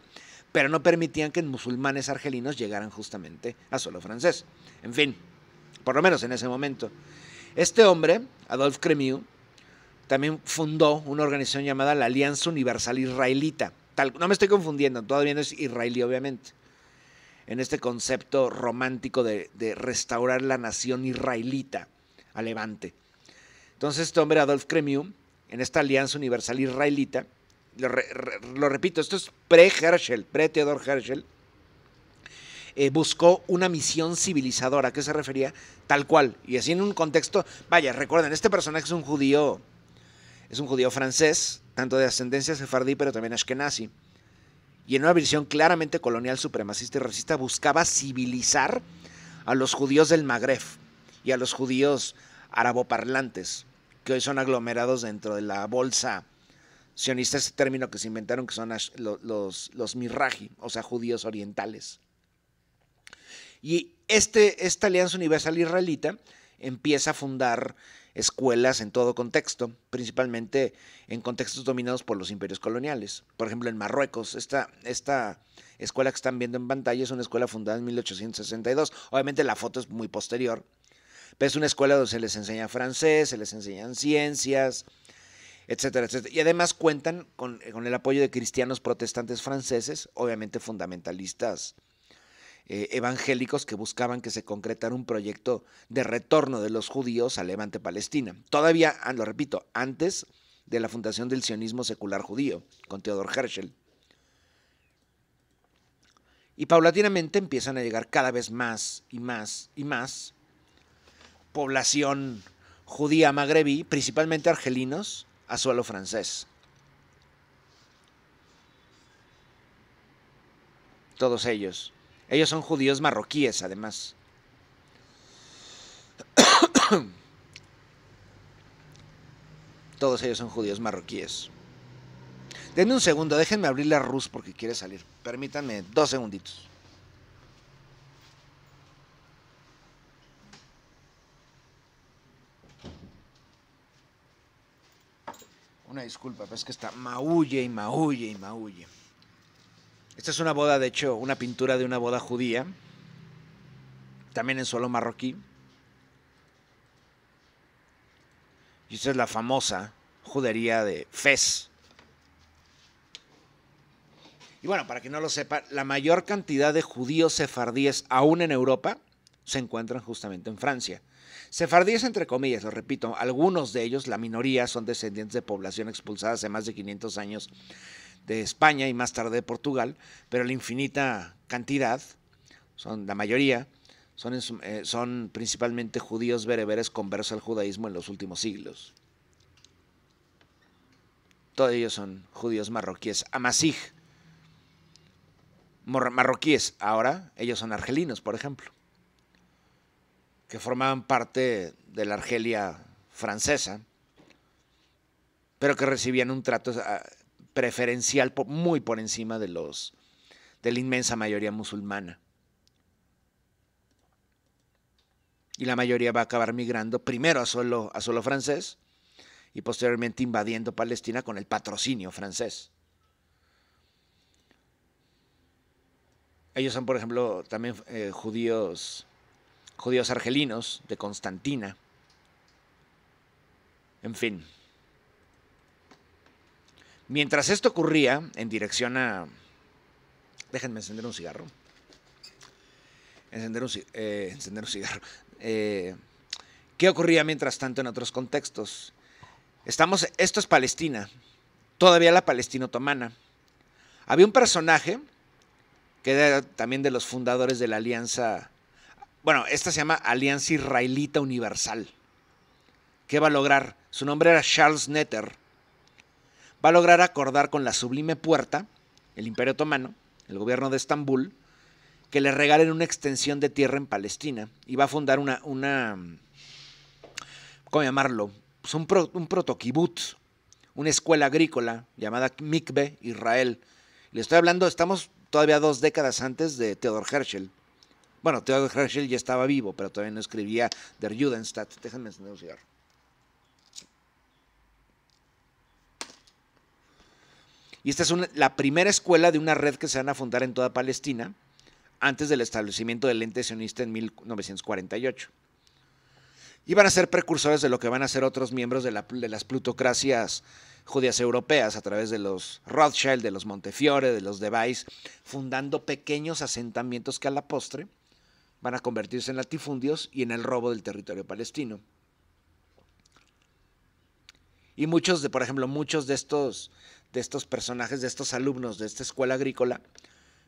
pero no permitían que musulmanes argelinos llegaran justamente a suelo francés. En fin, por lo menos en ese momento. Este hombre, Adolf Cremieux, también fundó una organización llamada la Alianza Universal Israelita. no me estoy confundiendo, todavía no es israelí, obviamente. En este concepto romántico de, restaurar la nación israelita a Levante. Entonces, este hombre, Adolf Cremieux, en esta Alianza Universal Israelita, lo, repito, esto es pre-Herschel, pre-Theodor Herschel, pre theodor herschel eh, buscó una misión civilizadora. ¿A qué se refería? Tal cual. Y así en un contexto. Vaya, recuerden, este personaje es un judío. Es un judío francés, tanto de ascendencia sefardí, pero también ashkenazi. Y en una visión claramente colonial, supremacista y racista, buscaba civilizar a los judíos del Magreb y a los judíos araboparlantes, que hoy son aglomerados dentro de la bolsa sionista, ese término que se inventaron, que son los, los mirraji, o sea, judíos orientales. Y este, esta Alianza Universal Israelita empieza a fundar escuelas en todo contexto, principalmente en contextos dominados por los imperios coloniales. Por ejemplo, en Marruecos, esta, esta escuela que están viendo en pantalla es una escuela fundada en 1862. Obviamente la foto es muy posterior, pero es una escuela donde se les enseña francés, se les enseñan ciencias, etcétera, Y además cuentan con el apoyo de cristianos protestantes franceses, obviamente fundamentalistas eh, evangélicos que buscaban que se concretara un proyecto de retorno de los judíos al levante Palestina. Todavía, ah, lo repito, antes de la fundación del sionismo secular judío, con Theodor Herschel. Y paulatinamente empiezan a llegar cada vez más y más y más población judía magrebí, principalmente argelinos, a suelo francés. Todos ellos ellos son judíos marroquíes, además. Todos ellos son judíos marroquíes. Denme un segundo, déjenme abrir la Rus porque quiere salir. Permítanme dos segunditos. Una disculpa, pero es que está maulle y maulle y maulle. Esta es una boda, de hecho, una pintura de una boda judía, también en suelo marroquí. Y esta es la famosa judería de Fez. Y bueno, para que no lo sepa, la mayor cantidad de judíos sefardíes aún en Europa se encuentran justamente en Francia. Sefardíes entre comillas, lo repito, algunos de ellos, la minoría, son descendientes de población expulsada hace más de 500 años de España y más tarde de Portugal, pero la infinita cantidad, son la mayoría, son, eh, son principalmente judíos bereberes conversos al judaísmo en los últimos siglos. Todos ellos son judíos marroquíes, amasij, marroquíes. Ahora ellos son argelinos, por ejemplo, que formaban parte de la Argelia francesa, pero que recibían un trato ah, preferencial muy por encima de los de la inmensa mayoría musulmana. Y la mayoría va a acabar migrando primero a solo a francés y posteriormente invadiendo Palestina con el patrocinio francés. Ellos son, por ejemplo, también eh, judíos, judíos argelinos de Constantina. En fin. Mientras esto ocurría, en dirección a... Déjenme encender un cigarro. Encender un, eh, cigarro. Eh, ¿Qué ocurría mientras tanto en otros contextos? Estamos, esto es Palestina, todavía la Palestina otomana. Había un personaje que era también de los fundadores de la alianza, bueno, esta se llama Alianza Israelita Universal. ¿Qué va a lograr? Su nombre era Charles Netter va a lograr acordar con la sublime puerta, el Imperio Otomano, el gobierno de Estambul, que le regalen una extensión de tierra en Palestina y va a fundar una, una ¿cómo llamarlo? Pues un, proto una escuela agrícola llamada Mikve Israel. Le estoy hablando, estamos todavía dos décadas antes de Theodor Herschel. Bueno, Theodor Herschel ya estaba vivo, pero todavía no escribía Der Judenstadt. Déjenme encender Y esta es la primera escuela de una red que se van a fundar en toda Palestina antes del establecimiento del ente sionista en 1948. Y van a ser precursores de lo que van a ser otros miembros de, de las plutocracias judías europeas a través de los Rothschild, de los Montefiore, de los Device, fundando pequeños asentamientos que a la postre van a convertirse en latifundios y en el robo del territorio palestino. Y muchos de, por ejemplo, muchos de estos de estos personajes, de estos alumnos de esta escuela agrícola,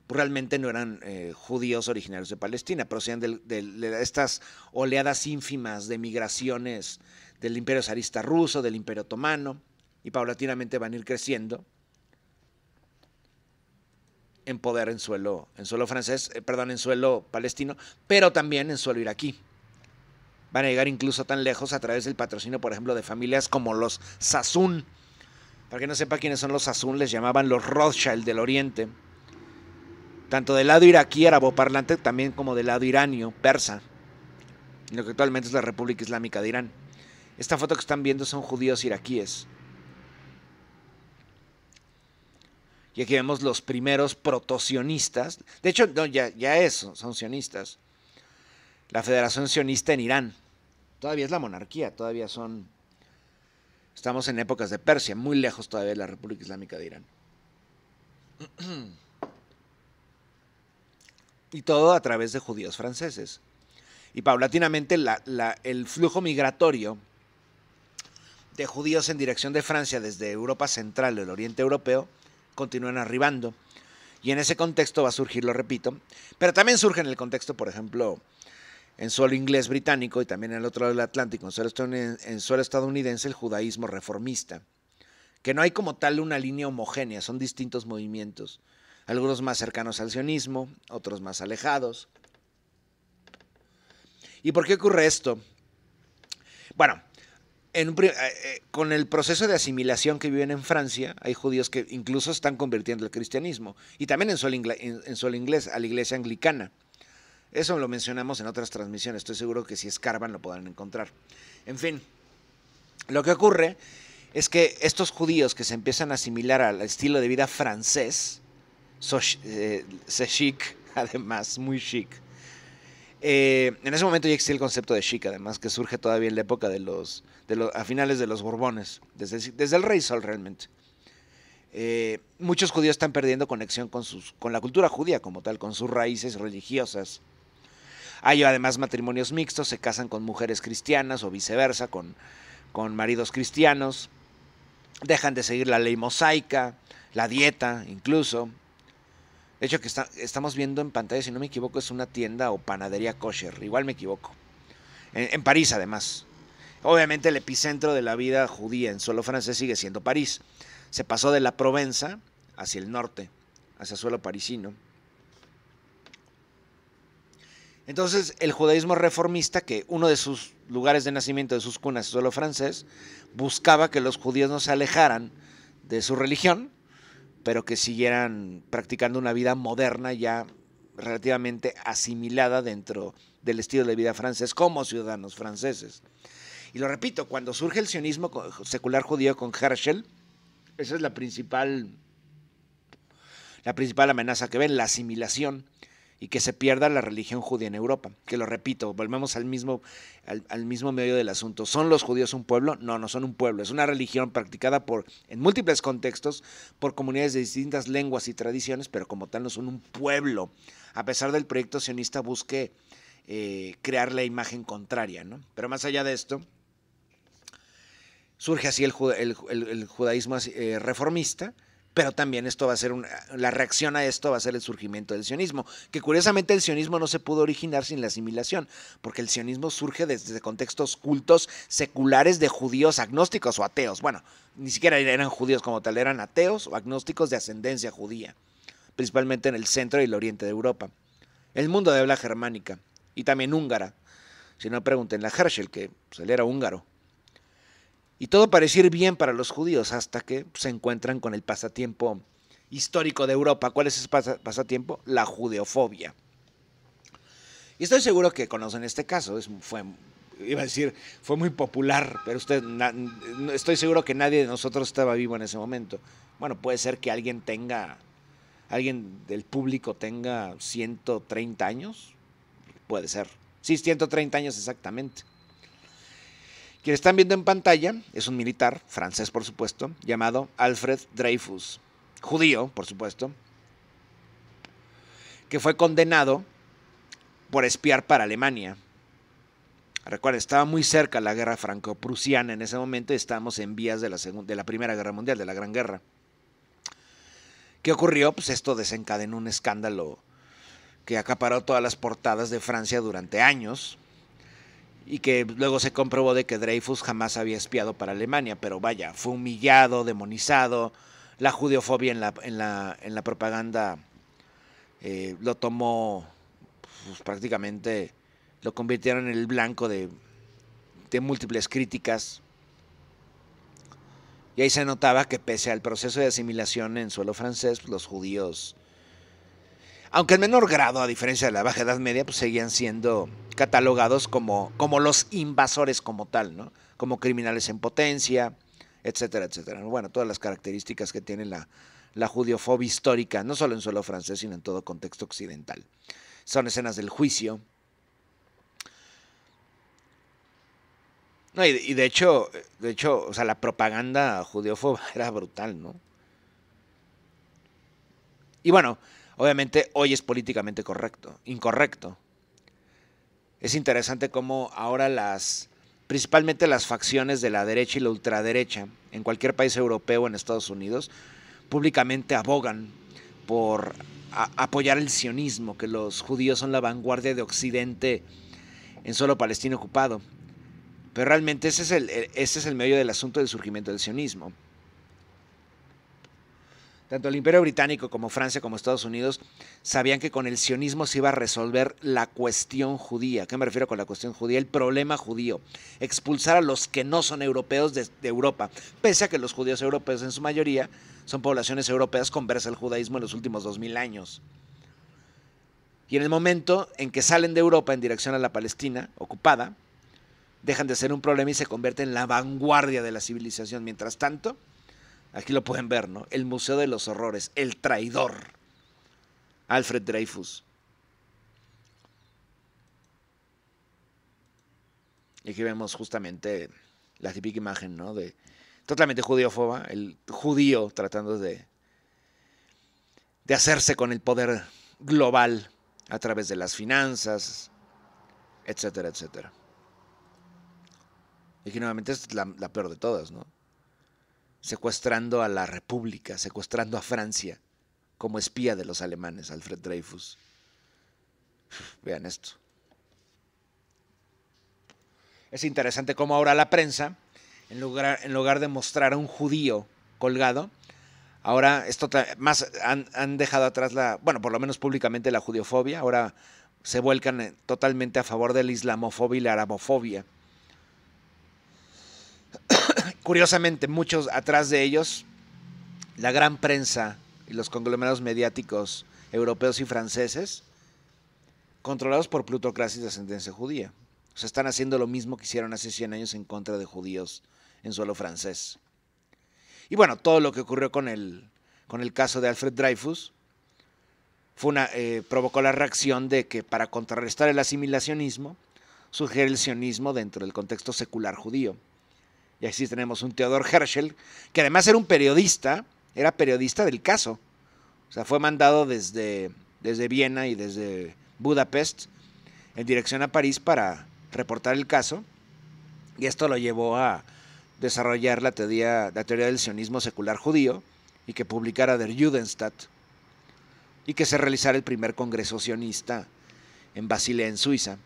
pues, realmente no eran eh, judíos originarios de Palestina, procedían de, estas oleadas ínfimas de migraciones del imperio zarista ruso, del imperio otomano, y paulatinamente van a ir creciendo en poder en suelo, en suelo francés, eh, perdón, en suelo palestino, pero también en suelo iraquí. Van a llegar incluso tan lejos a través del patrocinio, por ejemplo, de familias como los Sassoon, para que no sepa quiénes son los azules, les llamaban los Rothschild del Oriente. Tanto del lado iraquí parlante, también como del lado iranio, persa. lo que actualmente es la República Islámica de Irán. Esta foto que están viendo son judíos iraquíes. Y aquí vemos los primeros protocionistas. De hecho, no, ya, eso, son sionistas. La Federación Sionista en Irán. Todavía es la monarquía, todavía son Estamos en épocas de Persia, muy lejos todavía de la República Islámica de Irán. [CLEARS THROAT] Y todo a través de judíos franceses. Y paulatinamente el flujo migratorio de judíos en dirección de Francia desde Europa Central, o el Oriente Europeo, continúan arribando. Y en ese contexto va a surgir, lo repito, pero también surge en el contexto, por ejemplo, en suelo inglés británico y también en el otro lado del Atlántico, en suelo, estadounidense, el judaísmo reformista. Que no hay como tal una línea homogénea, son distintos movimientos, algunos más cercanos al sionismo, otros más alejados. ¿Y por qué ocurre esto? Bueno, eh, eh, con el proceso de asimilación que viven en Francia, hay judíos que incluso están convirtiendo al cristianismo, y también en suelo inglés, a la iglesia anglicana. Eso lo mencionamos en otras transmisiones, estoy seguro que si escarban lo podrán encontrar. En fin, lo que ocurre es que estos judíos que se empiezan a asimilar al estilo de vida francés, eh, se chic, [LAUGHS] además, muy chic. Eh, en ese momento ya existe el concepto de chic, además, que surge todavía en la época de los, de los a finales de los Borbones, desde, desde el Rey Sol realmente. Eh, muchos judíos están perdiendo conexión con, sus, con la cultura judía como tal, con sus raíces religiosas. Hay además matrimonios mixtos, se casan con mujeres cristianas o viceversa, con, con maridos cristianos. Dejan de seguir la ley mosaica, la dieta incluso. De hecho, que estamos viendo en pantalla, si no me equivoco, es una tienda o panadería kosher, igual me equivoco. en París además. Obviamente el epicentro de la vida judía en suelo francés sigue siendo París. Se pasó de la Provenza hacia el norte, hacia suelo parisino. Entonces, el judaísmo reformista, que uno de sus lugares de nacimiento, de sus cunas, es solo francés, buscaba que los judíos no se alejaran de su religión, pero que siguieran practicando una vida moderna ya relativamente asimilada dentro del estilo de vida francés como ciudadanos franceses. Y lo repito, cuando surge el sionismo secular judío con Herschel, esa es la principal, la principal amenaza que ven, la asimilación y que se pierda la religión judía en Europa. Que lo repito, volvemos al mismo, al, mismo medio del asunto. ¿Son los judíos un pueblo? No, no son un pueblo. Es una religión practicada por, en múltiples contextos por comunidades de distintas lenguas y tradiciones, pero como tal no son un pueblo. A pesar del proyecto sionista busque eh, crear la imagen contraria. ¿no? Pero más allá de esto, surge así el, judaísmo eh, reformista pero también esto va a ser la reacción a esto va a ser el surgimiento del sionismo, que curiosamente el sionismo no se pudo originar sin la asimilación, porque el sionismo surge desde contextos cultos seculares de judíos agnósticos o ateos, bueno, ni siquiera eran judíos como tal, eran ateos o agnósticos de ascendencia judía, principalmente en el centro y el oriente de Europa, el mundo de habla germánica y también húngara, si no pregunten a Herschel, que pues, él era húngaro. Y todo parecía ir bien para los judíos hasta que se encuentran con el pasatiempo histórico de Europa. ¿Cuál es ese pasatiempo? La judeofobia. Y estoy seguro que conocen este caso. fue, iba a decir, fue muy popular, pero usted, estoy seguro que nadie de nosotros estaba vivo en ese momento. Bueno, puede ser que alguien tenga, alguien del público tenga 130 años. Puede ser. Sí, 130 años exactamente. Quienes están viendo en pantalla es un militar, francés por supuesto, llamado Alfred Dreyfus, judío por supuesto, que fue condenado por espiar para Alemania. Recuerda, estaba muy cerca la guerra franco-prusiana en ese momento, estábamos en vías de la, de la Primera Guerra Mundial, de la Gran Guerra. ¿Qué ocurrió? Pues esto desencadenó un escándalo que acaparó todas las portadas de Francia durante años, y que luego se comprobó de que Dreyfus jamás había espiado para Alemania, pero vaya, fue humillado, demonizado, la judiofobia en la, propaganda eh, lo tomó pues, prácticamente, lo convirtieron en el blanco de, de múltiples críticas. Y ahí se notaba que pese al proceso de asimilación en suelo francés, los judíos aunque en menor grado, a diferencia de la Baja Edad Media, pues seguían siendo catalogados como, como los invasores como tal, ¿no? Como criminales en potencia, etcétera, etcétera. Bueno, todas las características que tiene la, la judiofobia histórica, no solo en suelo francés, sino en todo contexto occidental. Son escenas del juicio. y, de hecho, de hecho, o sea, la propaganda judiofoba [LAUGHS] era brutal, ¿no? Y bueno, Obviamente hoy es políticamente correcto, incorrecto. Es interesante cómo ahora las, principalmente las facciones de la derecha y la ultraderecha, en cualquier país europeo, o en Estados Unidos, públicamente abogan por apoyar el sionismo, que los judíos son la vanguardia de Occidente en solo Palestina ocupado. Pero realmente ese es e, ese es el medio del asunto del surgimiento del sionismo tanto el Imperio Británico como Francia como Estados Unidos sabían que con el sionismo se iba a resolver la cuestión judía. ¿Qué me refiero con la cuestión judía? El problema judío. Expulsar a los que no son europeos de, Europa, pese a que los judíos europeos en su mayoría son poblaciones europeas conversa el judaísmo en los últimos 2000 años. Y en el momento en que salen de Europa en dirección a la Palestina ocupada, dejan de ser un problema y se convierten en la vanguardia de la civilización. Mientras tanto, Aquí lo pueden ver, ¿no? El Museo de los Horrores, El Traidor. Alfred Dreyfus. Y aquí vemos justamente la típica imagen, ¿no? De totalmente judiófoba, el judío tratando de, de hacerse con el poder global a través de las finanzas, etcétera, etcétera. Y que nuevamente es la peor de todas, ¿no? secuestrando a la República, secuestrando a Francia como espía de los alemanes, Alfred Dreyfus. Vean esto. Es interesante cómo ahora la prensa, en lugar, en lugar de mostrar a un judío colgado, ahora esto más han, dejado atrás la, bueno, por lo menos públicamente la judiofobia, ahora se vuelcan eh, totalmente a favor de la islamofobia y la arabofobia curiosamente, muchos atrás de ellos, la gran prensa y los conglomerados mediáticos europeos y franceses, controlados por plutocracias de ascendencia judía. se están haciendo lo mismo que hicieron hace 100 años en contra de judíos en suelo francés. Y bueno, todo lo que ocurrió con el, con el caso de Alfred Dreyfus eh, provocó la reacción de que para contrarrestar el asimilacionismo, surgió el sionismo dentro del contexto secular judío. Y así tenemos un Theodor Herschel, que además era un periodista, era periodista del caso. O sea, fue mandado desde, desde Viena y desde Budapest en dirección a París para reportar el caso. Y esto lo llevó a desarrollar la teoría, la teoría del sionismo secular judío y que publicara Der Judenstadt y que se realizara el primer congreso sionista en Basilea, en Suiza,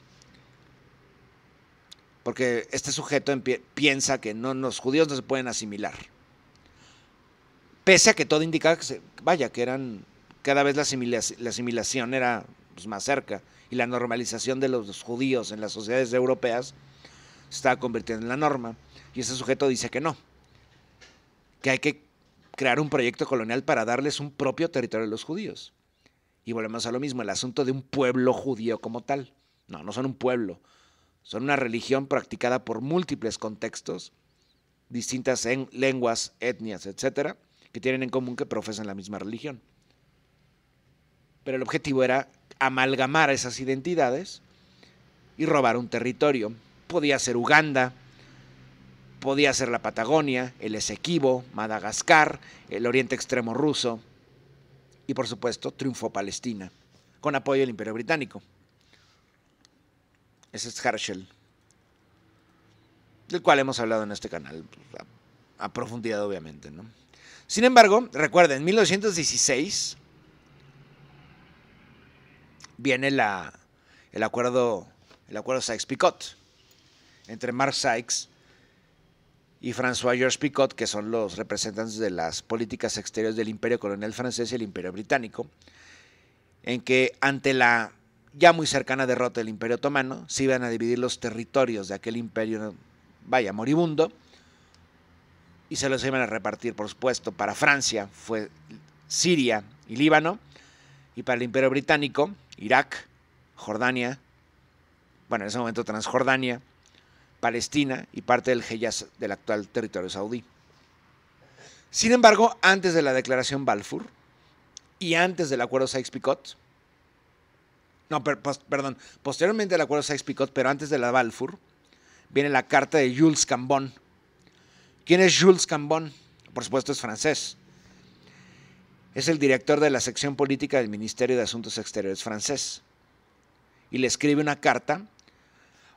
porque este sujeto piensa que no, los judíos no se pueden asimilar. Pese a que todo indicaba que, vaya, que eran, cada vez la, asimilación, era pues, más cerca y la normalización de los judíos en las sociedades europeas se estaba convirtiendo en la norma. Y ese sujeto dice que no, que hay que crear un proyecto colonial para darles un propio territorio a los judíos. Y volvemos a lo mismo, el asunto de un pueblo judío como tal. No, no son un pueblo, son una religión practicada por múltiples contextos, distintas en lenguas, etnias, etcétera, que tienen en común que profesan la misma religión. Pero el objetivo era amalgamar esas identidades y robar un territorio. Podía ser Uganda, podía ser la Patagonia, el Esequibo, Madagascar, el Oriente Extremo ruso y por supuesto triunfó Palestina, con apoyo del Imperio Británico. Ese es Herschel, del cual hemos hablado en este canal a, profundidad, obviamente. ¿no? Sin embargo, recuerden, en 1916 viene la, el acuerdo, el acuerdo Sykes-Picot entre Mark Sykes y François Georges Picot, que son los representantes de las políticas exteriores del Imperio Colonial Francés y el Imperio Británico, en que ante la ya muy cercana derrota del Imperio Otomano, se iban a dividir los territorios de aquel imperio, vaya, moribundo, y se los iban a repartir, por supuesto, para Francia, fue Siria y Líbano, y para el Imperio Británico, Irak, Jordania, bueno, en ese momento Transjordania, Palestina y parte del Hejaz del actual territorio saudí. Sin embargo, antes de la declaración Balfour y antes del acuerdo Sykes-Picot, no, perdón, posteriormente el acuerdo se picot pero antes de la Balfour, viene la carta de Jules Cambon. ¿Quién es Jules Cambon? Por supuesto es francés. Es el director de la sección política del Ministerio de Asuntos Exteriores francés. Y le escribe una carta.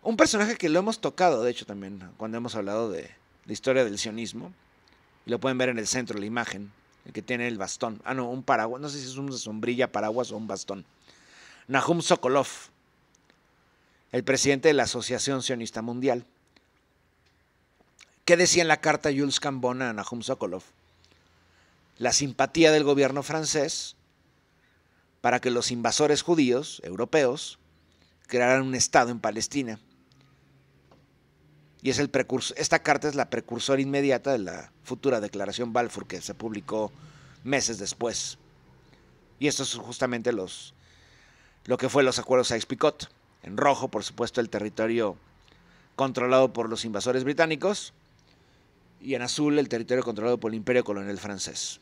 Un personaje que lo hemos tocado, de hecho, también, cuando hemos hablado de la historia del sionismo. Y lo pueden ver en el centro, la imagen, el que tiene el bastón. Ah, no, un paraguas. No sé si es una sombrilla, paraguas o un bastón. Nahum Sokolov, el presidente de la Asociación Sionista Mundial. ¿Qué decía en la carta Jules Cambona a Nahum Sokolov? La simpatía del gobierno francés para que los invasores judíos europeos crearan un Estado en Palestina. Y es el esta carta es la precursora inmediata de la futura declaración Balfour que se publicó meses después. Y estos son justamente los lo que fue los acuerdos Sykes-Picot. En rojo, por supuesto, el territorio controlado por los invasores británicos y en azul el territorio controlado por el imperio colonial francés.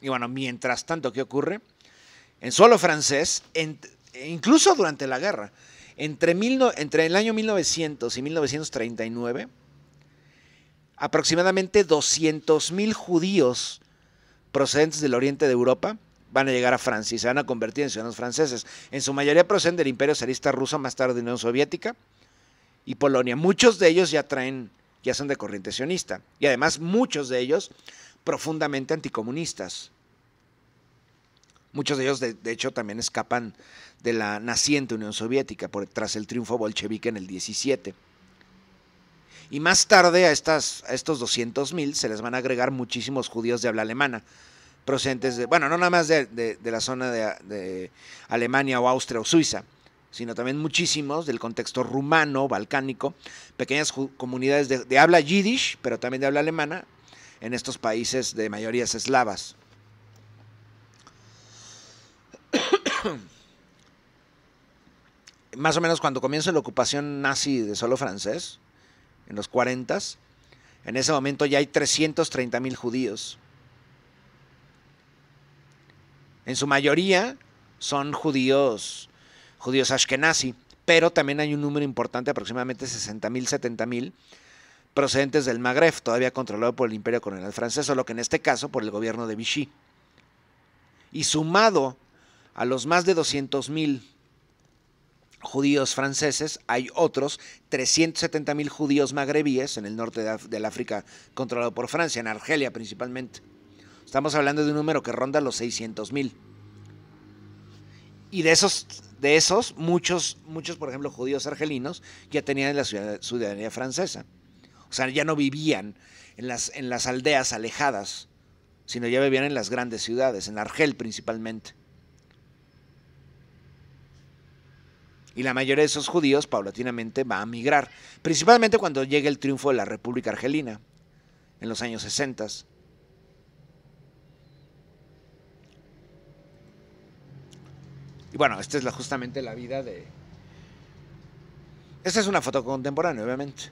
Y bueno, mientras tanto, ¿qué ocurre? En suelo francés, e incluso durante la guerra, entre, entre el año 1900 y 1939, aproximadamente 200.000 judíos procedentes del oriente de Europa van a llegar a Francia y se van a convertir en ciudadanos franceses. En su mayoría proceden del imperio zarista ruso, más tarde de Unión Soviética y Polonia. Muchos de ellos ya traen, ya son de corriente sionista. Y además muchos de ellos profundamente anticomunistas. Muchos de ellos, de, hecho, también escapan de la naciente Unión Soviética por, tras el triunfo bolchevique en el 17. Y más tarde a, estas, a estos 200.000 se les van a agregar muchísimos judíos de habla alemana, procedentes de, bueno, no nada más de, la zona de, de, Alemania o Austria o Suiza, sino también muchísimos del contexto rumano, balcánico, pequeñas comunidades de, habla yiddish, pero también de habla alemana, en estos países de mayorías eslavas. [COUGHS] más o menos cuando comienza la ocupación nazi de solo francés, en los 40, en ese momento ya hay 330 mil judíos. En su mayoría son judíos, judíos ashkenazi, pero también hay un número importante, aproximadamente 60 mil, 70 mil, procedentes del Magreb, todavía controlado por el Imperio Colonial Francés, solo que en este caso por el gobierno de Vichy. Y sumado a los más de 200 mil judíos franceses, hay otros mil judíos magrebíes en el norte de del África controlado por Francia, en Argelia principalmente. Estamos hablando de un número que ronda los 600.000. Y de esos, de esos muchos, muchos, por ejemplo, judíos argelinos ya tenían la ciudadanía francesa. O sea, ya no vivían en las, en las aldeas alejadas, sino ya vivían en las grandes ciudades, en Argel principalmente. Y la mayoría de esos judíos paulatinamente va a migrar, principalmente cuando llegue el triunfo de la República Argelina en los años 60. Y bueno, esta es justamente la vida de... Esta es una foto contemporánea, obviamente.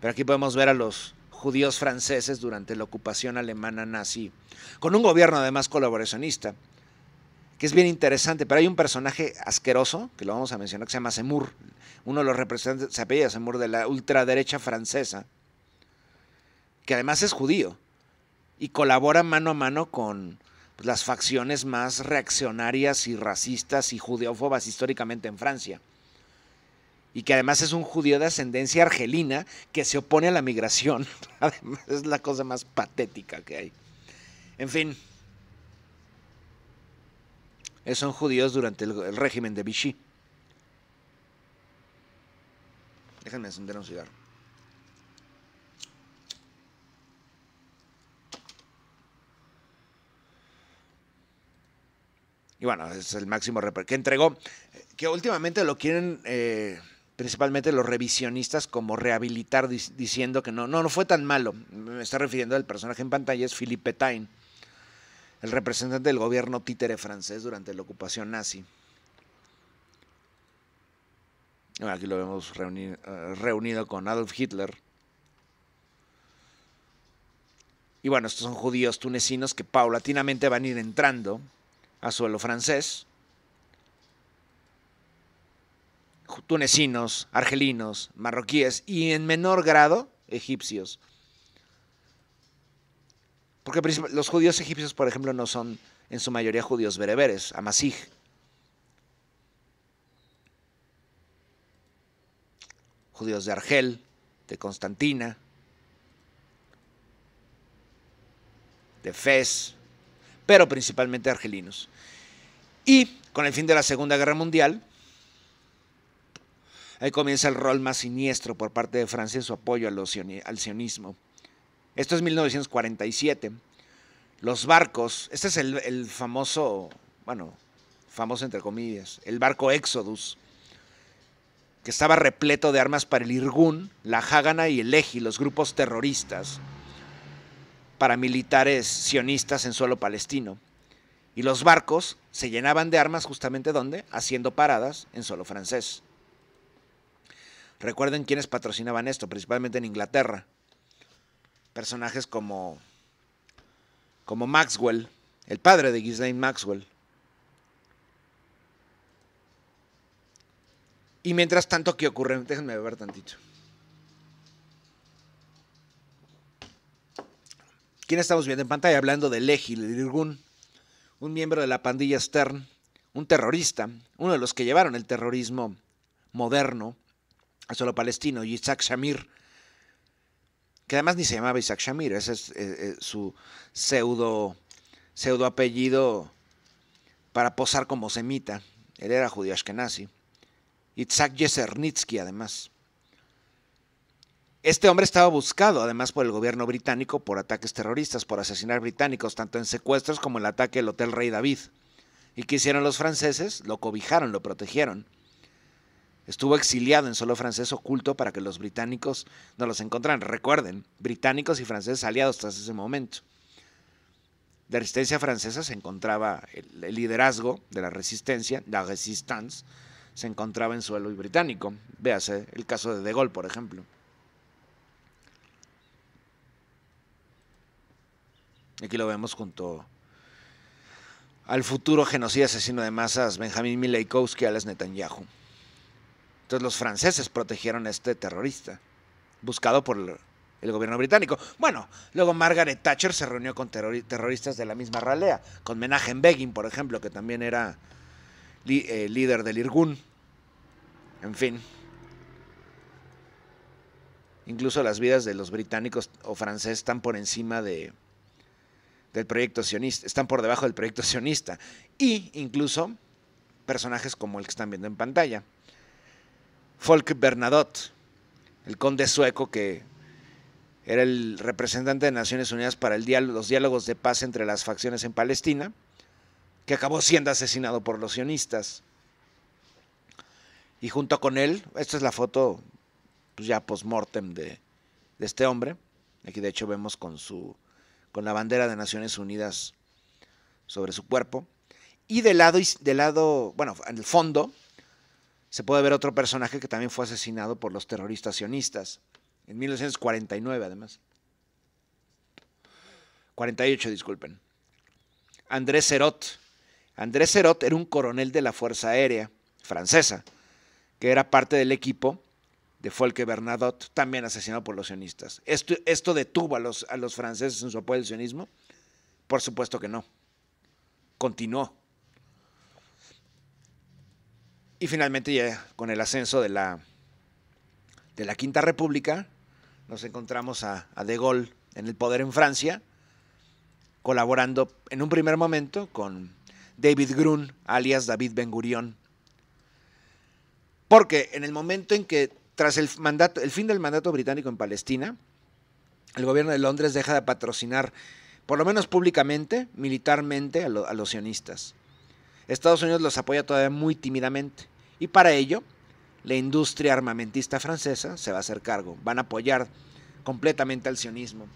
Pero aquí podemos ver a los judíos franceses durante la ocupación alemana nazi, con un gobierno además colaboracionista, que es bien interesante, pero hay un personaje asqueroso, que lo vamos a mencionar, que se llama Semur, uno de los representantes, se apellida Semur, de la ultraderecha francesa, que además es judío y colabora mano a mano con pues, las facciones más reaccionarias y racistas y judeófobas históricamente en Francia. Y que además es un judío de ascendencia argelina que se opone a la migración. [LAUGHS] Además, es la cosa más patética que hay. En fin, eh, son judíos durante el, régimen de Vichy. Déjenme encender un cigarro. Y bueno, es el máximo que entregó, que últimamente lo quieren eh, principalmente los revisionistas como rehabilitar diciendo que no, no, no fue tan malo. Me está refiriendo al personaje en pantalla, es Philippe Tain el representante del gobierno títere francés durante la ocupación nazi. aquí lo vemos reunido, eh, reunido con Adolf Hitler. Y bueno, estos son judíos tunecinos que paulatinamente van a ir entrando a suelo francés. Tunecinos, argelinos, marroquíes y en menor grado egipcios. Porque los judíos egipcios, por ejemplo, no son en su mayoría judíos bereberes, amasij. Judíos de Argel, de Constantina, de Fez, pero principalmente argelinos. Y con el fin de la Segunda Guerra Mundial, ahí comienza el rol más siniestro por parte de Francia en su apoyo al sionismo. Esto es 1947. Los barcos, este es el, famoso, bueno, famoso entre comillas, el barco Exodus, que estaba repleto de armas para el Irgun, la Hágana y el Eji, los grupos terroristas paramilitares sionistas en suelo palestino. Y los barcos se llenaban de armas justamente donde, haciendo paradas en suelo francés. Recuerden quiénes patrocinaban esto, principalmente en Inglaterra personajes como, como Maxwell, el padre de Ghislaine Maxwell. Y mientras tanto, ¿qué ocurre? Déjenme ver tantito. ¿Quién estamos viendo en pantalla? Hablando de Leji Lirgun, un miembro de la pandilla Stern, un terrorista, uno de los que llevaron el terrorismo moderno a solo palestino, Yitzhak Shamir, que además ni se llamaba Isaac Shamir, ese es eh, eh, su pseudo, apellido para posar como semita. Él era judío ashkenazi. Isaac Yesernitsky, además. Este hombre estaba buscado, además, por el gobierno británico por ataques terroristas, por asesinar británicos, tanto en secuestros como en el ataque al Hotel Rey David. ¿Y qué hicieron los franceses? Lo cobijaron, lo protegieron. Estuvo exiliado en suelo francés oculto para que los británicos no los encontraran. Recuerden, británicos y franceses aliados tras ese momento. De resistencia francesa se encontraba, el, liderazgo de la resistencia, la resistance, se encontraba en suelo británico. Véase el caso de De Gaulle, por ejemplo. Aquí lo vemos junto al futuro genocida asesino de masas Benjamín Mileikowski, alias Netanyahu. Entonces los franceses protegieron a este terrorista, buscado por el, gobierno británico. Bueno, luego Margaret Thatcher se reunió con terroristas de la misma ralea, con Begin, por ejemplo, que también era eh, líder del Irgun. En fin. Incluso las vidas de los británicos o franceses están por encima de, del proyecto sionista, están por debajo del proyecto sionista. Y incluso personajes como el que están viendo en pantalla. Folk Bernadotte, el conde sueco que era el representante de Naciones Unidas para los diálogos de paz entre las facciones en Palestina, que acabó siendo asesinado por los sionistas. Y junto con él, esta es la foto pues, ya post-mortem de, este hombre, aquí de hecho vemos con, su, con la bandera de Naciones Unidas sobre su cuerpo, y de lado, de lado bueno, en el fondo, se puede ver otro personaje que también fue asesinado por los terroristas sionistas, en 1949 además. 48, disculpen. Andrés Serot. Andrés Serot era un coronel de la Fuerza Aérea francesa, que era parte del equipo de Folke Bernadotte, también asesinado por los sionistas. ¿Esto, esto detuvo a los, a los franceses en su apoyo al sionismo? Por supuesto que no. Continuó y finalmente ya con el ascenso de la, de la Quinta República, nos encontramos a, De Gaulle en el poder en Francia, colaborando en un primer momento con David Grun, alias David Ben Gurión. Porque en el momento en que, tras el, mandato, el fin del mandato británico en Palestina, el gobierno de Londres deja de patrocinar, por lo menos públicamente, militarmente, a, a los sionistas. Estados Unidos los apoya todavía muy tímidamente. Y para ello, la industria armamentista francesa se va a hacer cargo, van a apoyar completamente al sionismo.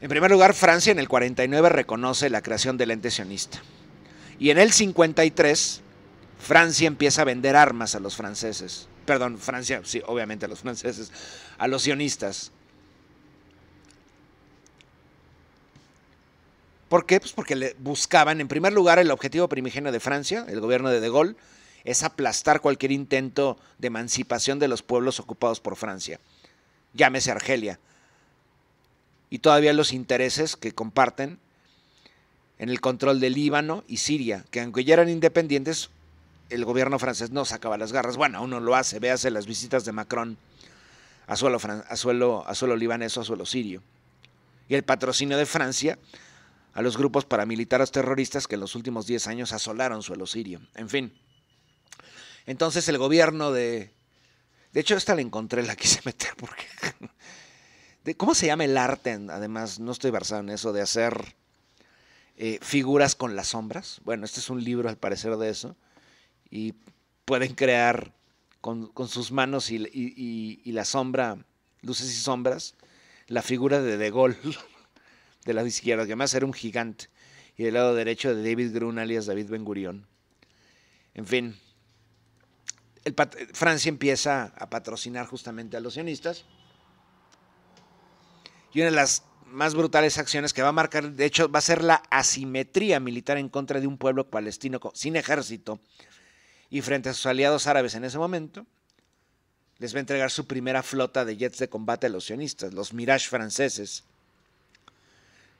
En primer lugar, Francia en el 49 reconoce la creación del ente sionista. Y en el 53, Francia empieza a vender armas a los franceses. Perdón, Francia, sí, obviamente a los franceses, a los sionistas. ¿Por qué? Pues porque buscaban, en primer lugar, el objetivo primigenio de Francia, el gobierno de De Gaulle, es aplastar cualquier intento de emancipación de los pueblos ocupados por Francia. Llámese Argelia. Y todavía los intereses que comparten en el control de Líbano y Siria, que aunque ya eran independientes, el gobierno francés no sacaba las garras. Bueno, aún no lo hace, véase las visitas de Macron a suelo, a suelo, a suelo libanés o a suelo sirio. Y el patrocinio de Francia a los grupos paramilitares terroristas que en los últimos 10 años asolaron suelo sirio. En fin. Entonces el gobierno de... De hecho, esta la encontré, la quise [LAUGHS] meter porque... ¿Cómo se llama el arte? Además, no estoy versado en eso de hacer eh, figuras con las sombras. Bueno, este es un libro al parecer de eso. Y pueden crear con, sus manos y la sombra, luces y sombras, la figura de De Gaulle. [LAUGHS] de lado izquierdo, que además era un gigante, y del lado derecho de David Grun, alias David Ben Gurión. En fin, Francia empieza a patrocinar justamente a los sionistas. Y una de las más brutales acciones que va a marcar, de hecho, va a ser la asimetría militar en contra de un pueblo palestino sin ejército y frente a sus aliados árabes en ese momento. Les va a entregar su primera flota de jets de combate a los sionistas, los Mirage franceses,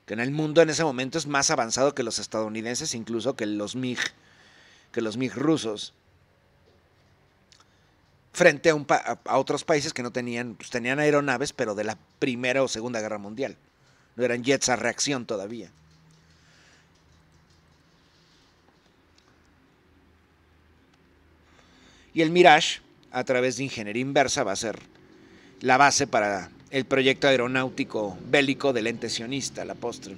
que en el mundo en ese momento es más avanzado que los estadounidenses, incluso que los MiG, que los MiG rusos, frente a, un a otros países que no tenían, pues, tenían aeronaves, pero de la Primera o Segunda Guerra Mundial. No eran jets a reacción todavía. Y el Mirage, a través de ingeniería inversa, va a ser la base para el proyecto aeronáutico bélico del ente sionista, la postre.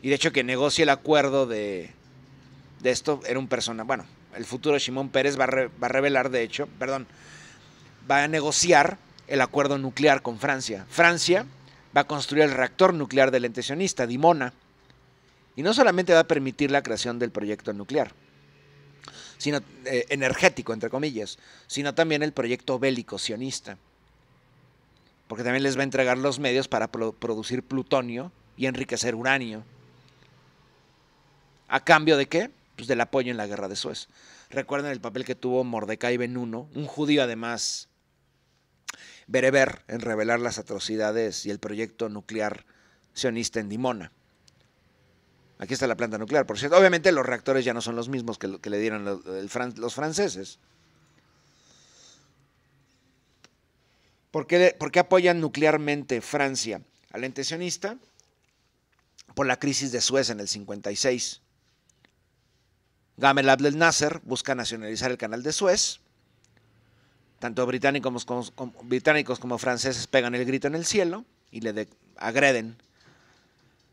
Y de hecho que negocie el acuerdo de, de esto era un persona, bueno, el futuro Simón Pérez va a, revelar, de hecho, perdón, va a negociar el acuerdo nuclear con Francia. Francia va a construir el reactor nuclear del ente sionista, Dimona, y no solamente va a permitir la creación del proyecto nuclear, sino eh, energético, entre comillas, sino también el proyecto bélico sionista porque también les va a entregar los medios para producir plutonio y enriquecer uranio. ¿A cambio de qué? Pues del apoyo en la guerra de Suez. Recuerden el papel que tuvo Mordecai Benuno, un judío además bereber, en revelar las atrocidades y el proyecto nuclear sionista en Dimona. Aquí está la planta nuclear, por cierto. Obviamente los reactores ya no son los mismos que, que le dieron los franceses. ¿Por qué, apoyan nuclearmente Francia al intencionista? Por la crisis de Suez en el 56. Gamel Abdel Nasser busca nacionalizar el canal de Suez. Tanto británicos como, franceses pegan el grito en el cielo y le agreden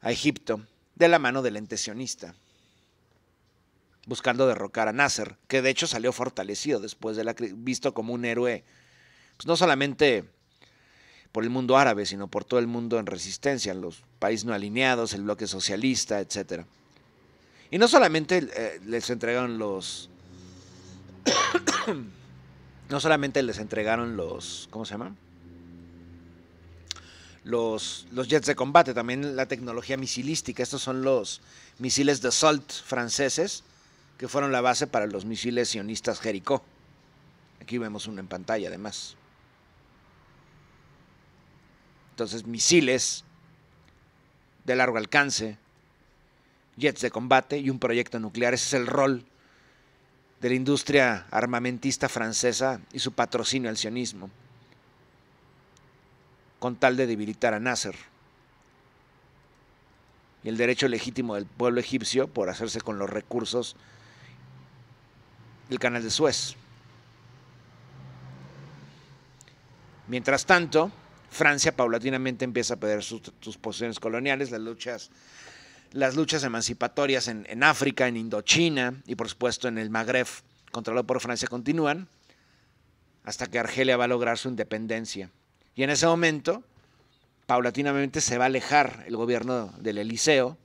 a Egipto de la mano del entesionista, buscando derrocar a Nasser, que de hecho salió fortalecido después de la visto como un héroe no solamente por el mundo árabe, sino por todo el mundo en resistencia, los países no alineados, el bloque socialista, etc. Y no solamente eh, les entregaron los... [COUGHS] no solamente les entregaron los... ¿Cómo se llama? Los, los, jets de combate, también la tecnología misilística. Estos son los misiles de Salt franceses, que fueron la base para los misiles sionistas Jericó. Aquí vemos uno en pantalla, además. Entonces, misiles de largo alcance, jets de combate y un proyecto nuclear. Ese es el rol de la industria armamentista francesa y su patrocinio al sionismo, con tal de debilitar a Nasser y el derecho legítimo del pueblo egipcio por hacerse con los recursos del canal de Suez. Mientras tanto, Francia paulatinamente empieza a perder sus, posiciones coloniales, las luchas las luchas emancipatorias en, en, África, en Indochina y por supuesto en el Magreb, controlado por Francia, continúan hasta que Argelia va a lograr su independencia. Y en ese momento, paulatinamente se va a alejar el gobierno del Eliseo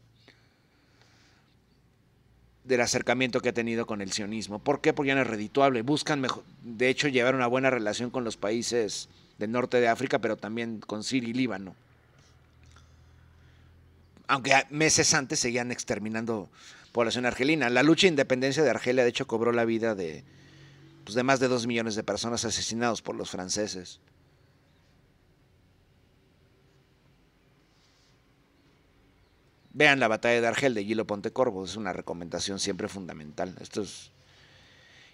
del acercamiento que ha tenido con el sionismo. ¿Por qué? Porque ya no es redituable. Buscan, mejor, de hecho, llevar una buena relación con los países del norte de África, pero también con Siria y Líbano. Aunque meses antes seguían exterminando población argelina. La lucha de independencia de Argelia, de hecho, cobró la vida de, pues, de más de dos millones de personas asesinadas por los franceses. Vean la batalla de Argel de Gilo Pontecorvo, es una recomendación siempre fundamental. Esto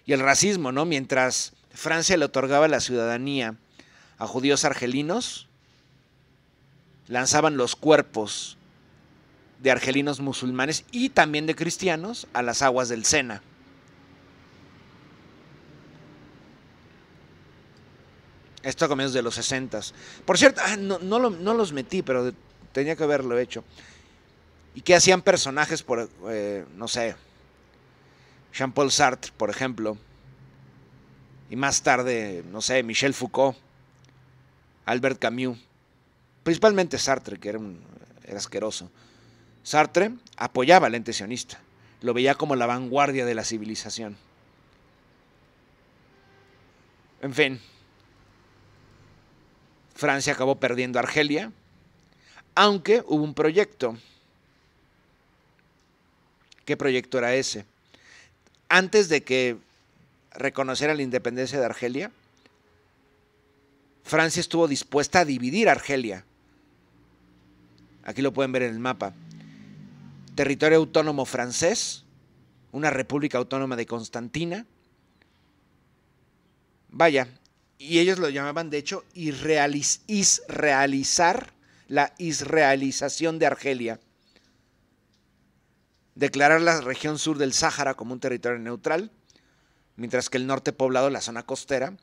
Y el racismo, ¿no? Mientras Francia le otorgaba la ciudadanía a judíos argelinos, lanzaban los cuerpos de argelinos musulmanes y también de cristianos a las aguas del Sena. Esto a comienzos de los 60. Por cierto, ah, no, los metí, pero tenía que haberlo hecho. ¿Y que hacían personajes por, eh, no sé, Jean-Paul Sartre, por ejemplo? Y más tarde, no sé, Michel Foucault. Albert Camus, principalmente Sartre, que era, un, asqueroso. Sartre apoyaba al ente lo veía como la vanguardia de la civilización. En fin, Francia acabó perdiendo Argelia, aunque hubo un proyecto. ¿Qué proyecto era ese? Antes de que reconociera la independencia de Argelia, Francia estuvo dispuesta a dividir Argelia. Aquí lo pueden ver en el mapa. Territorio autónomo francés, una república autónoma de Constantina. Vaya, y ellos lo llamaban de hecho isrealizar la israelización de Argelia. Declarar la región sur del Sáhara como un territorio neutral, mientras que el norte poblado, la zona costera,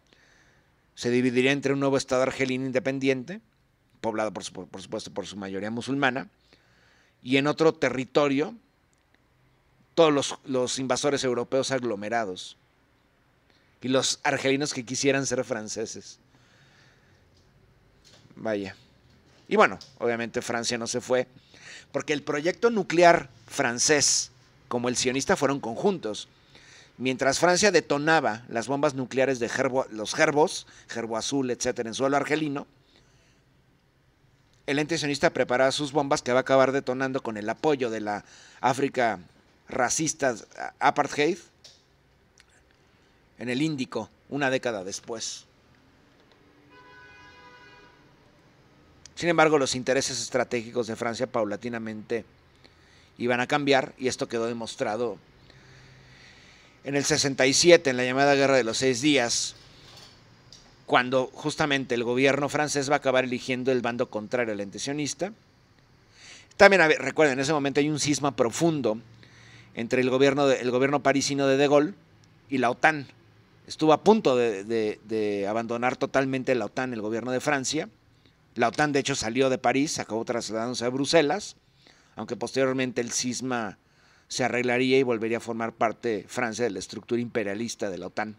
se dividiría entre un nuevo Estado argelino independiente, poblado por, supuesto por su mayoría musulmana, y en otro territorio todos los, los, invasores europeos aglomerados y los argelinos que quisieran ser franceses. Vaya. Y bueno, obviamente Francia no se fue, porque el proyecto nuclear francés como el sionista fueron conjuntos. Mientras Francia detonaba las bombas nucleares de los gerbos, gerbo azul, etcétera, en suelo argelino, el ente sionista preparaba sus bombas que va a acabar detonando con el apoyo de la África racista apartheid en el Índico una década después. Sin embargo, los intereses estratégicos de Francia paulatinamente iban a cambiar y esto quedó demostrado en el 67, en la llamada Guerra de los Seis Días, cuando justamente el gobierno francés va a acabar eligiendo el bando contrario al intencionista. También, recuerden, en ese momento hay un cisma profundo entre el gobierno, gobierno parisino de De Gaulle y la OTAN. Estuvo a punto de, de abandonar totalmente la OTAN, el gobierno de Francia. La OTAN, de hecho, salió de París, acabó trasladándose a Bruselas, aunque posteriormente el cisma se arreglaría y volvería a formar parte Francia de la estructura imperialista de la OTAN,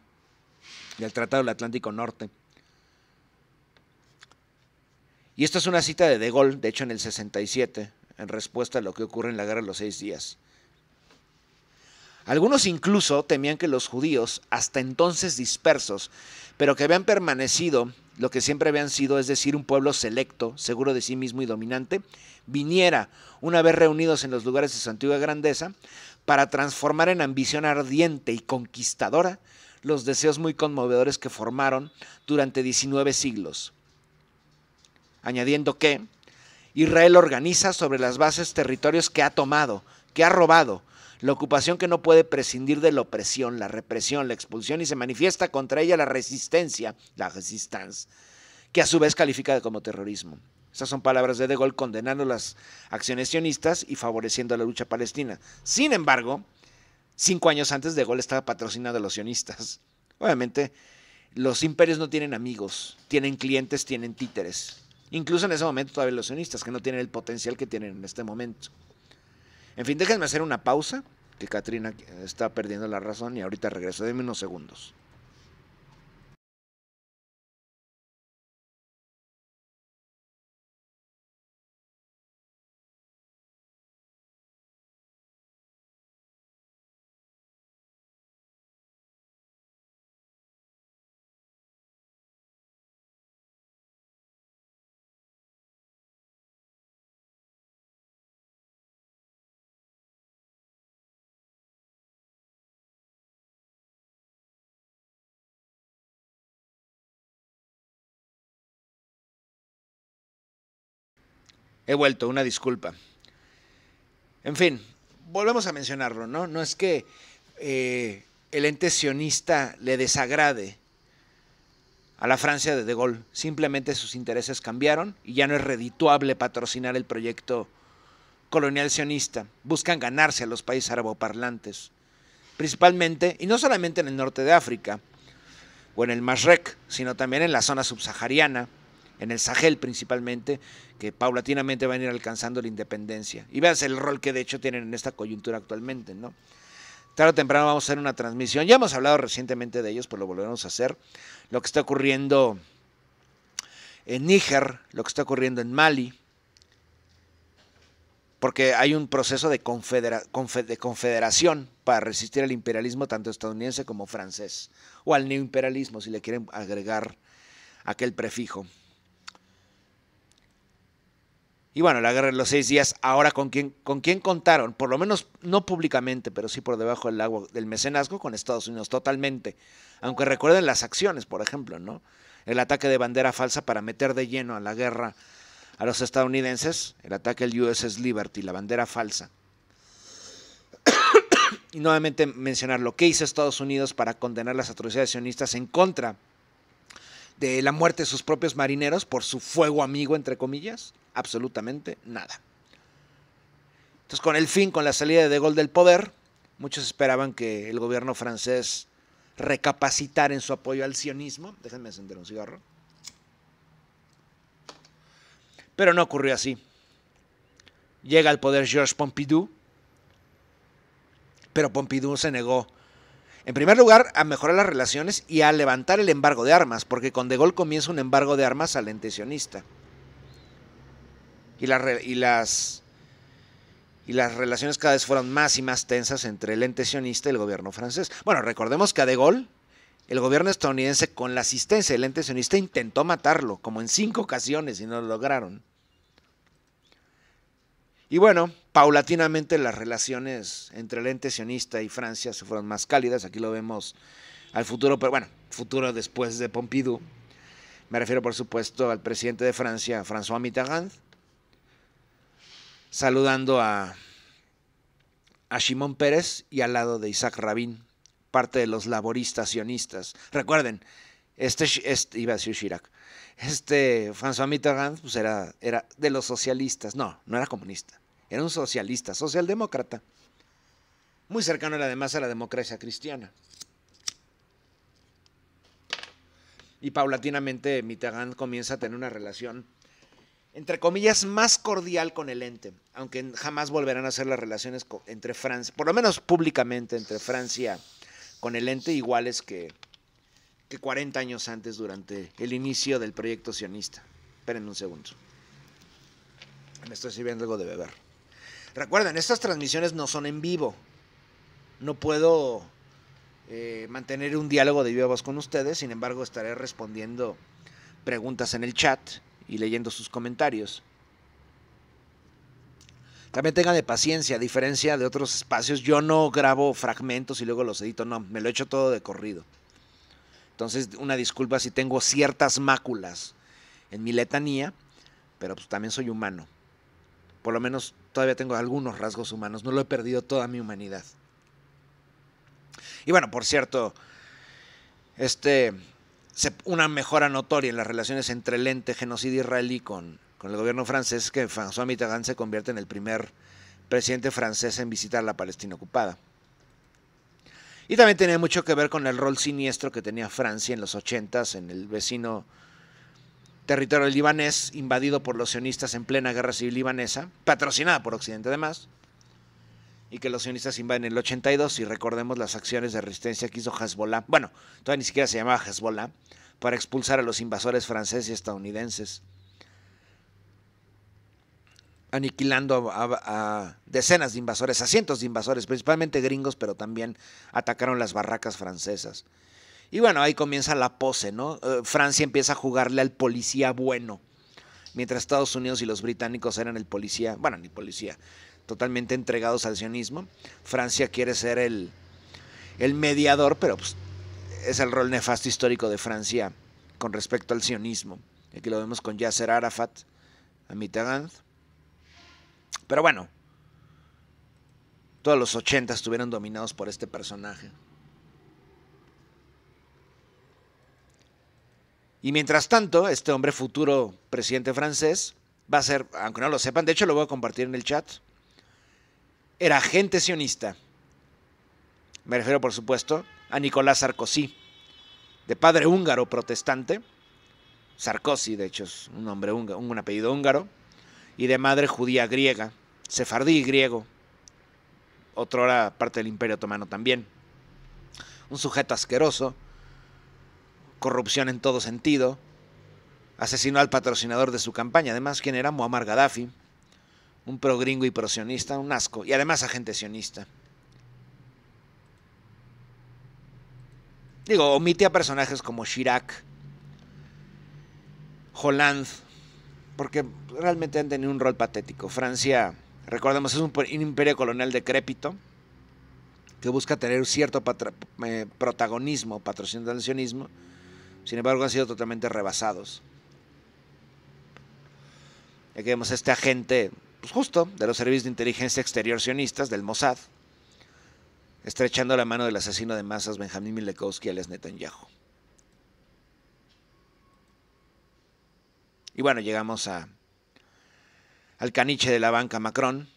del Tratado del Atlántico Norte. Y esta es una cita de De Gaulle, de hecho en el 67, en respuesta a lo que ocurre en la Guerra de los Seis Días. Algunos incluso temían que los judíos, hasta entonces dispersos, pero que habían permanecido lo que siempre habían sido, es decir, un pueblo selecto, seguro de sí mismo y dominante, viniera, una vez reunidos en los lugares de su antigua grandeza, para transformar en ambición ardiente y conquistadora los deseos muy conmovedores que formaron durante 19 siglos. Añadiendo que Israel organiza sobre las bases territorios que ha tomado, que ha robado, la ocupación que no puede prescindir de la opresión, la represión, la expulsión y se manifiesta contra ella la resistencia, la resistance, que a su vez califica como terrorismo. Estas son palabras de De Gaulle condenando las acciones sionistas y favoreciendo la lucha palestina. Sin embargo, cinco años antes De Gaulle estaba patrocinado a los sionistas. Obviamente, los imperios no tienen amigos, tienen clientes, tienen títeres. Incluso en ese momento todavía los sionistas, que no tienen el potencial que tienen en este momento. En fin, déjenme hacer una pausa, que Katrina eh, está perdiendo la razón y ahorita regreso. Deme unos segundos. He vuelto, una disculpa. En fin, volvemos a mencionarlo, ¿no? No es que eh, el ente sionista le desagrade a la Francia de De Gaulle. Simplemente sus intereses cambiaron y ya no es redituable patrocinar el proyecto colonial sionista. Buscan ganarse a los países parlantes, principalmente, y no solamente en el norte de África o en el Masrek, sino también en la zona subsahariana en el Sahel principalmente, que paulatinamente van a ir alcanzando la independencia. Y vean el rol que de hecho tienen en esta coyuntura actualmente, ¿no? Tarde o temprano vamos a hacer una transmisión, ya hemos hablado recientemente de ellos, pero pues lo volvemos a hacer. Lo que está ocurriendo en Níger, lo que está ocurriendo en Mali, porque hay un proceso de, de, confederación para resistir al imperialismo tanto estadounidense como francés, o al neoimperialismo, si le quieren agregar aquel prefijo. Y bueno, la guerra de los seis días, ahora con quién, con quién contaron, por lo menos no públicamente, pero sí por debajo del agua del mecenazgo, con Estados Unidos totalmente. Aunque recuerden las acciones, por ejemplo, ¿no? El ataque de bandera falsa para meter de lleno a la guerra a los estadounidenses, el ataque al USS Liberty, la bandera falsa. [COUGHS] y nuevamente mencionar lo que hizo Estados Unidos para condenar las atrocidades sionistas en contra de de la muerte de sus propios marineros por su fuego amigo, entre comillas? Absolutamente nada. Entonces, con el fin, con la salida de De Gaulle del poder, muchos esperaban que el gobierno francés recapacitara en su apoyo al sionismo. Déjenme encender un cigarro. Pero no ocurrió así. Llega al poder Georges Pompidou, pero Pompidou se negó en primer lugar, a mejorar las relaciones y a levantar el embargo de armas, porque con De Gaulle comienza un embargo de armas al ente Y, y, las, y las relaciones cada vez fueron más y más tensas entre el ente sionista y el gobierno francés. Bueno, recordemos que a De Gaulle, el gobierno estadounidense, con la asistencia del ente sionista, intentó matarlo, como en cinco ocasiones, y no lo lograron. Y bueno, paulatinamente las relaciones entre el ente sionista y Francia se fueron más cálidas. Aquí lo vemos al futuro, pero bueno, futuro después de Pompidou. Me refiero, por supuesto, al presidente de Francia, François Mitterrand, saludando a, a Shimon Pérez y al lado de Isaac Rabin, parte de los laboristas sionistas. Recuerden, este, este iba a decir Chirac, este François Mitterrand pues, era de los socialistas, no, no era comunista era un socialista, socialdemócrata. Muy cercano además a la democracia cristiana. Y paulatinamente Mitterrand comienza a tener una relación, entre comillas, más cordial con el ente, aunque jamás volverán a ser las relaciones entre Francia, por lo menos públicamente entre Francia con el ente iguales que, que 40 años antes durante el inicio del proyecto sionista. Esperen un segundo. Me estoy sirviendo algo de beber. Recuerden, estas transmisiones no son en vivo. No puedo eh, mantener un diálogo de viva voz con ustedes, sin embargo estaré respondiendo preguntas en el chat y leyendo sus comentarios. También tengan de paciencia, a diferencia de otros espacios, yo no grabo fragmentos y luego los edito, no, me lo echo todo de corrido. Entonces, una disculpa si tengo ciertas máculas en mi letanía, pero pues también soy humano por lo menos todavía tengo algunos rasgos humanos, no lo he perdido toda mi humanidad. Y bueno, por cierto, este, una mejora notoria en las relaciones entre el ente genocidio israelí con, con el gobierno francés es que François Mitterrand se convierte en el primer presidente francés en visitar la Palestina ocupada. Y también tenía mucho que ver con el rol siniestro que tenía Francia en los 80s en el vecino territorio libanés invadido por los sionistas en plena guerra civil libanesa, patrocinada por Occidente además, y que los sionistas invaden el 82 y recordemos las acciones de resistencia que hizo Hezbollah, bueno, todavía ni siquiera se llamaba Hezbollah, para expulsar a los invasores franceses y estadounidenses, aniquilando a decenas de invasores, a cientos de invasores, principalmente gringos, pero también atacaron las barracas francesas. Y bueno, ahí comienza la pose, ¿no? Eh, Francia empieza a jugarle al policía bueno, mientras Estados Unidos y los británicos eran el policía, bueno, ni policía, totalmente entregados al sionismo. Francia quiere ser el, el mediador, pero pues, es el rol nefasto histórico de Francia con respecto al sionismo. Aquí lo vemos con Yasser Arafat, a Pero bueno, todos los 80 estuvieron dominados por este personaje. Y mientras tanto, este hombre futuro presidente francés va a ser, aunque no lo sepan, de hecho lo voy a compartir en el chat, era agente sionista. Me refiero, por supuesto, a Nicolás Sarkozy, de padre húngaro protestante. Sarkozy, de hecho, es un nombre un apellido húngaro, y de madre judía griega, sefardí griego, era parte del Imperio Otomano también. Un sujeto asqueroso, corrupción en todo sentido, asesinó al patrocinador de su campaña, además quien era Muammar Gaddafi, un pro gringo y sionista, un asco, y además agente sionista. Digo, omite a personajes como Chirac, Hollande, porque realmente han tenido un rol patético. Francia, recordemos, es un imperio colonial decrépito que busca tener cierto eh, protagonismo, patrocinando sionismo, sin embargo, han sido totalmente rebasados. Aquí vemos a este agente, pues, justo, de los servicios de inteligencia exterior sionistas, del Mossad, estrechando la mano del asesino de masas Benjamín Milekowski alias Netanyahu. Y bueno, llegamos a, al caniche de la banca Macron.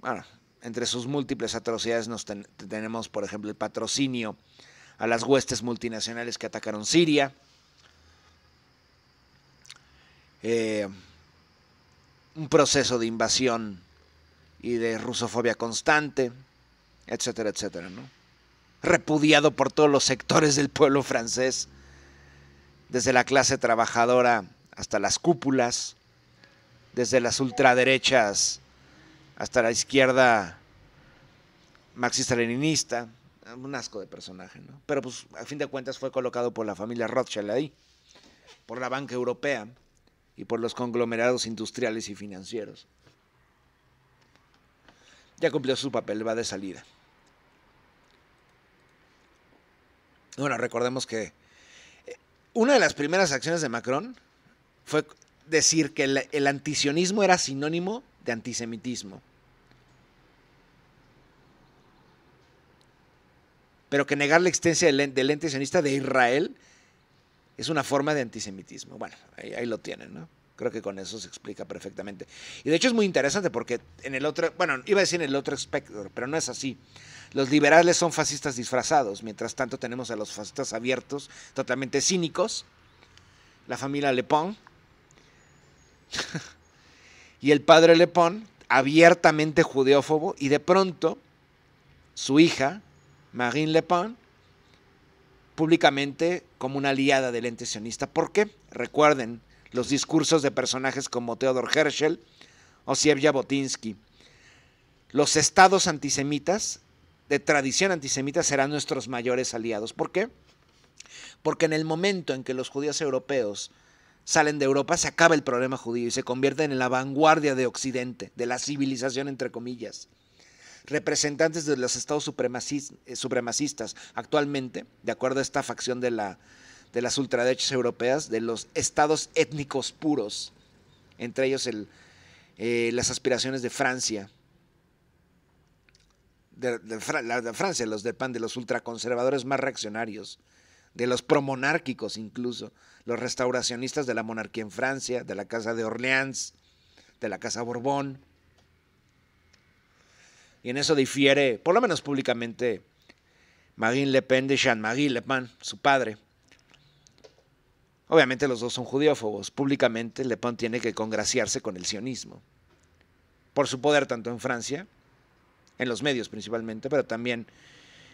Bueno, entre sus múltiples atrocidades nos tenemos, por ejemplo, el patrocinio a las huestes multinacionales que atacaron Siria. Eh, un proceso de invasión y de rusofobia constante, etcétera, etcétera, Repudiado por todos los sectores del pueblo francés, desde la clase trabajadora hasta las cúpulas, desde las ultraderechas hasta la izquierda marxista-leninista, un asco de personaje, ¿no? Pero pues a fin de cuentas fue colocado por la familia Rothschild ahí, por la banca europea y por los conglomerados industriales y financieros. Ya cumplió su papel, va de salida. Bueno, recordemos que eh, una de las primeras acciones de Macron fue decir que el, el antisionismo era sinónimo de antisemitismo. pero que negar la existencia del, ente sionista de Israel es una forma de antisemitismo. Bueno, ahí, lo tienen, ¿no? Creo que con eso se explica perfectamente. Y de hecho es muy interesante porque en el otro, bueno, iba a decir en el otro espectro, pero no es así. Los liberales son fascistas disfrazados, mientras tanto tenemos a los fascistas abiertos, totalmente cínicos, la familia Lepón [LAUGHS] y el padre Lepón, abiertamente judeófobo, y de pronto su hija, Marine Le Pen públicamente como una aliada del ente sionista. ¿Por qué? Recuerden los discursos de personajes como Theodor Herschel o Siev Botinsky. Los estados antisemitas, de tradición antisemita, serán nuestros mayores aliados. ¿Por qué? Porque en el momento en que los judíos europeos salen de Europa, se acaba el problema judío y se convierten en la vanguardia de Occidente, de la civilización, entre comillas representantes de los estados eh, supremacistas actualmente, de acuerdo a esta facción de, las ultraderechas europeas, de los estados étnicos puros, entre ellos eh, las aspiraciones de Francia, de, Francia, los PAN, de los ultraconservadores más reaccionarios, de los promonárquicos incluso, los restauracionistas de la monarquía en Francia, de la Casa de Orleans, de la Casa Borbón, y en eso difiere, por lo menos públicamente, Marine Le Pen de Jean-Marie Le Pen, su padre. Obviamente los dos son judiófobos. Públicamente Le Pen tiene que congraciarse con el sionismo. Por su poder tanto en Francia, en los medios principalmente, pero también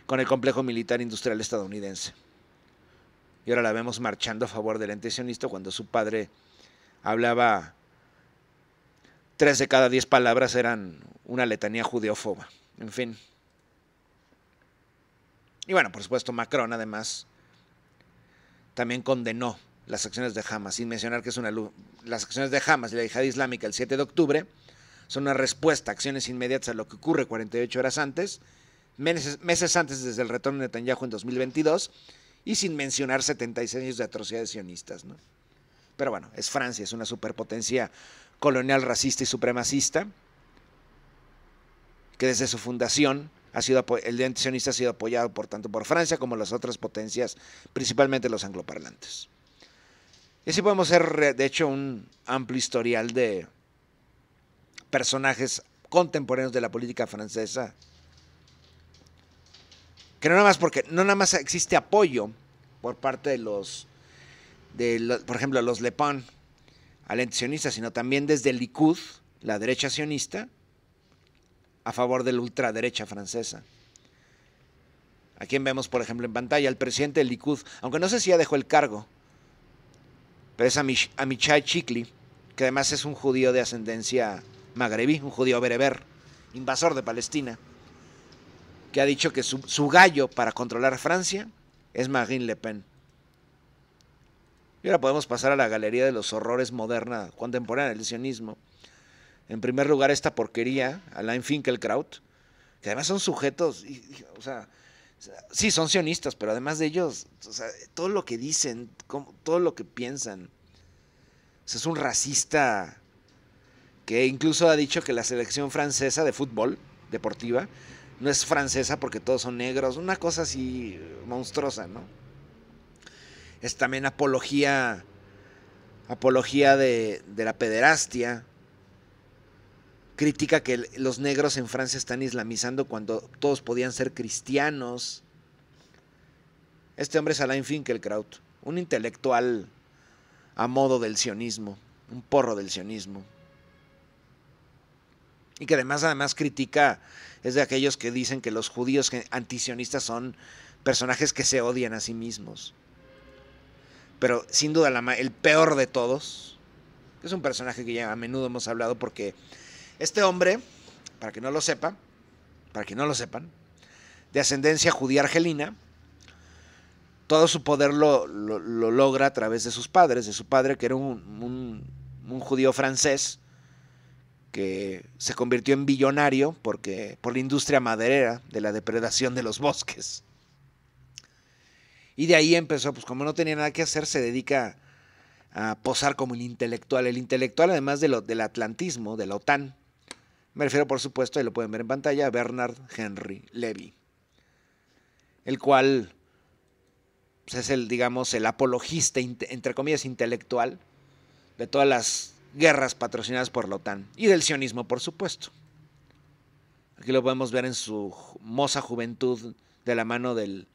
con el complejo militar industrial estadounidense. Y ahora la vemos marchando a favor del ente sionista cuando su padre hablaba tres de cada diez palabras eran una letanía judeófoba. En fin. Y bueno, por supuesto, Macron además también condenó las acciones de Hamas, sin mencionar que es una las acciones de Hamas y la Yihad Islámica el 7 de octubre son una respuesta a acciones inmediatas a lo que ocurre 48 horas antes, meses, antes desde el retorno de Netanyahu en 2022, y sin mencionar 76 años de atrocidades sionistas. ¿no? Pero bueno, es Francia, es una superpotencia colonial racista y supremacista, que desde su fundación ha sido, el ha sido apoyado por tanto por Francia como las otras potencias, principalmente los angloparlantes. Y así podemos hacer, de hecho, un amplio historial de personajes contemporáneos de la política francesa, que no nada más porque no nada más existe apoyo por parte de los por ejemplo los Le Pen al sionista, sino también desde el Likud, la derecha sionista, a favor de la ultraderecha francesa. A vemos, por ejemplo, en pantalla, al presidente del Likud, aunque no sé si ya dejó el cargo, pero es Amichai Chikli, que además es un judío de ascendencia magrebí, un judío bereber, invasor de Palestina, que ha dicho que su gallo para controlar Francia es Marine Le Pen. Y ahora podemos pasar a la galería de los horrores moderna, contemporánea del sionismo. En primer lugar, esta porquería, Alain Finkelkraut, que además son sujetos, o sea, sí, son sionistas, pero además de ellos, todo lo que dicen, todo lo que piensan, es un racista que incluso ha dicho que la selección francesa de fútbol, deportiva, no es francesa porque todos son negros, una cosa así monstruosa, ¿no? es también apología, apología de, la pederastia, crítica que los negros en Francia están islamizando cuando todos podían ser cristianos. Este hombre es Alain Finkelkraut, un intelectual a modo del sionismo, un porro del sionismo. Y que además, además critica, es de aquellos que dicen que los judíos antisionistas son personajes que se odian a sí mismos pero sin duda el peor de todos, es un personaje que ya a menudo hemos hablado porque este hombre, para que no lo sepa, para que no lo sepan, de ascendencia judía argelina, todo su poder lo, logra a través de sus padres, de su padre que era un, judío francés que se convirtió en billonario porque, por la industria maderera de la depredación de los bosques. Y de ahí empezó, pues como no tenía nada que hacer, se dedica a posar como el intelectual. El intelectual, además del atlantismo, de la OTAN. Me refiero, por supuesto, y lo pueden ver en pantalla, a Bernard Henry Levy. El cual pues, es el, digamos, el apologista, entre comillas, intelectual de todas las guerras patrocinadas por la OTAN. Y del sionismo, por supuesto. Aquí lo podemos ver en su moza juventud de la mano del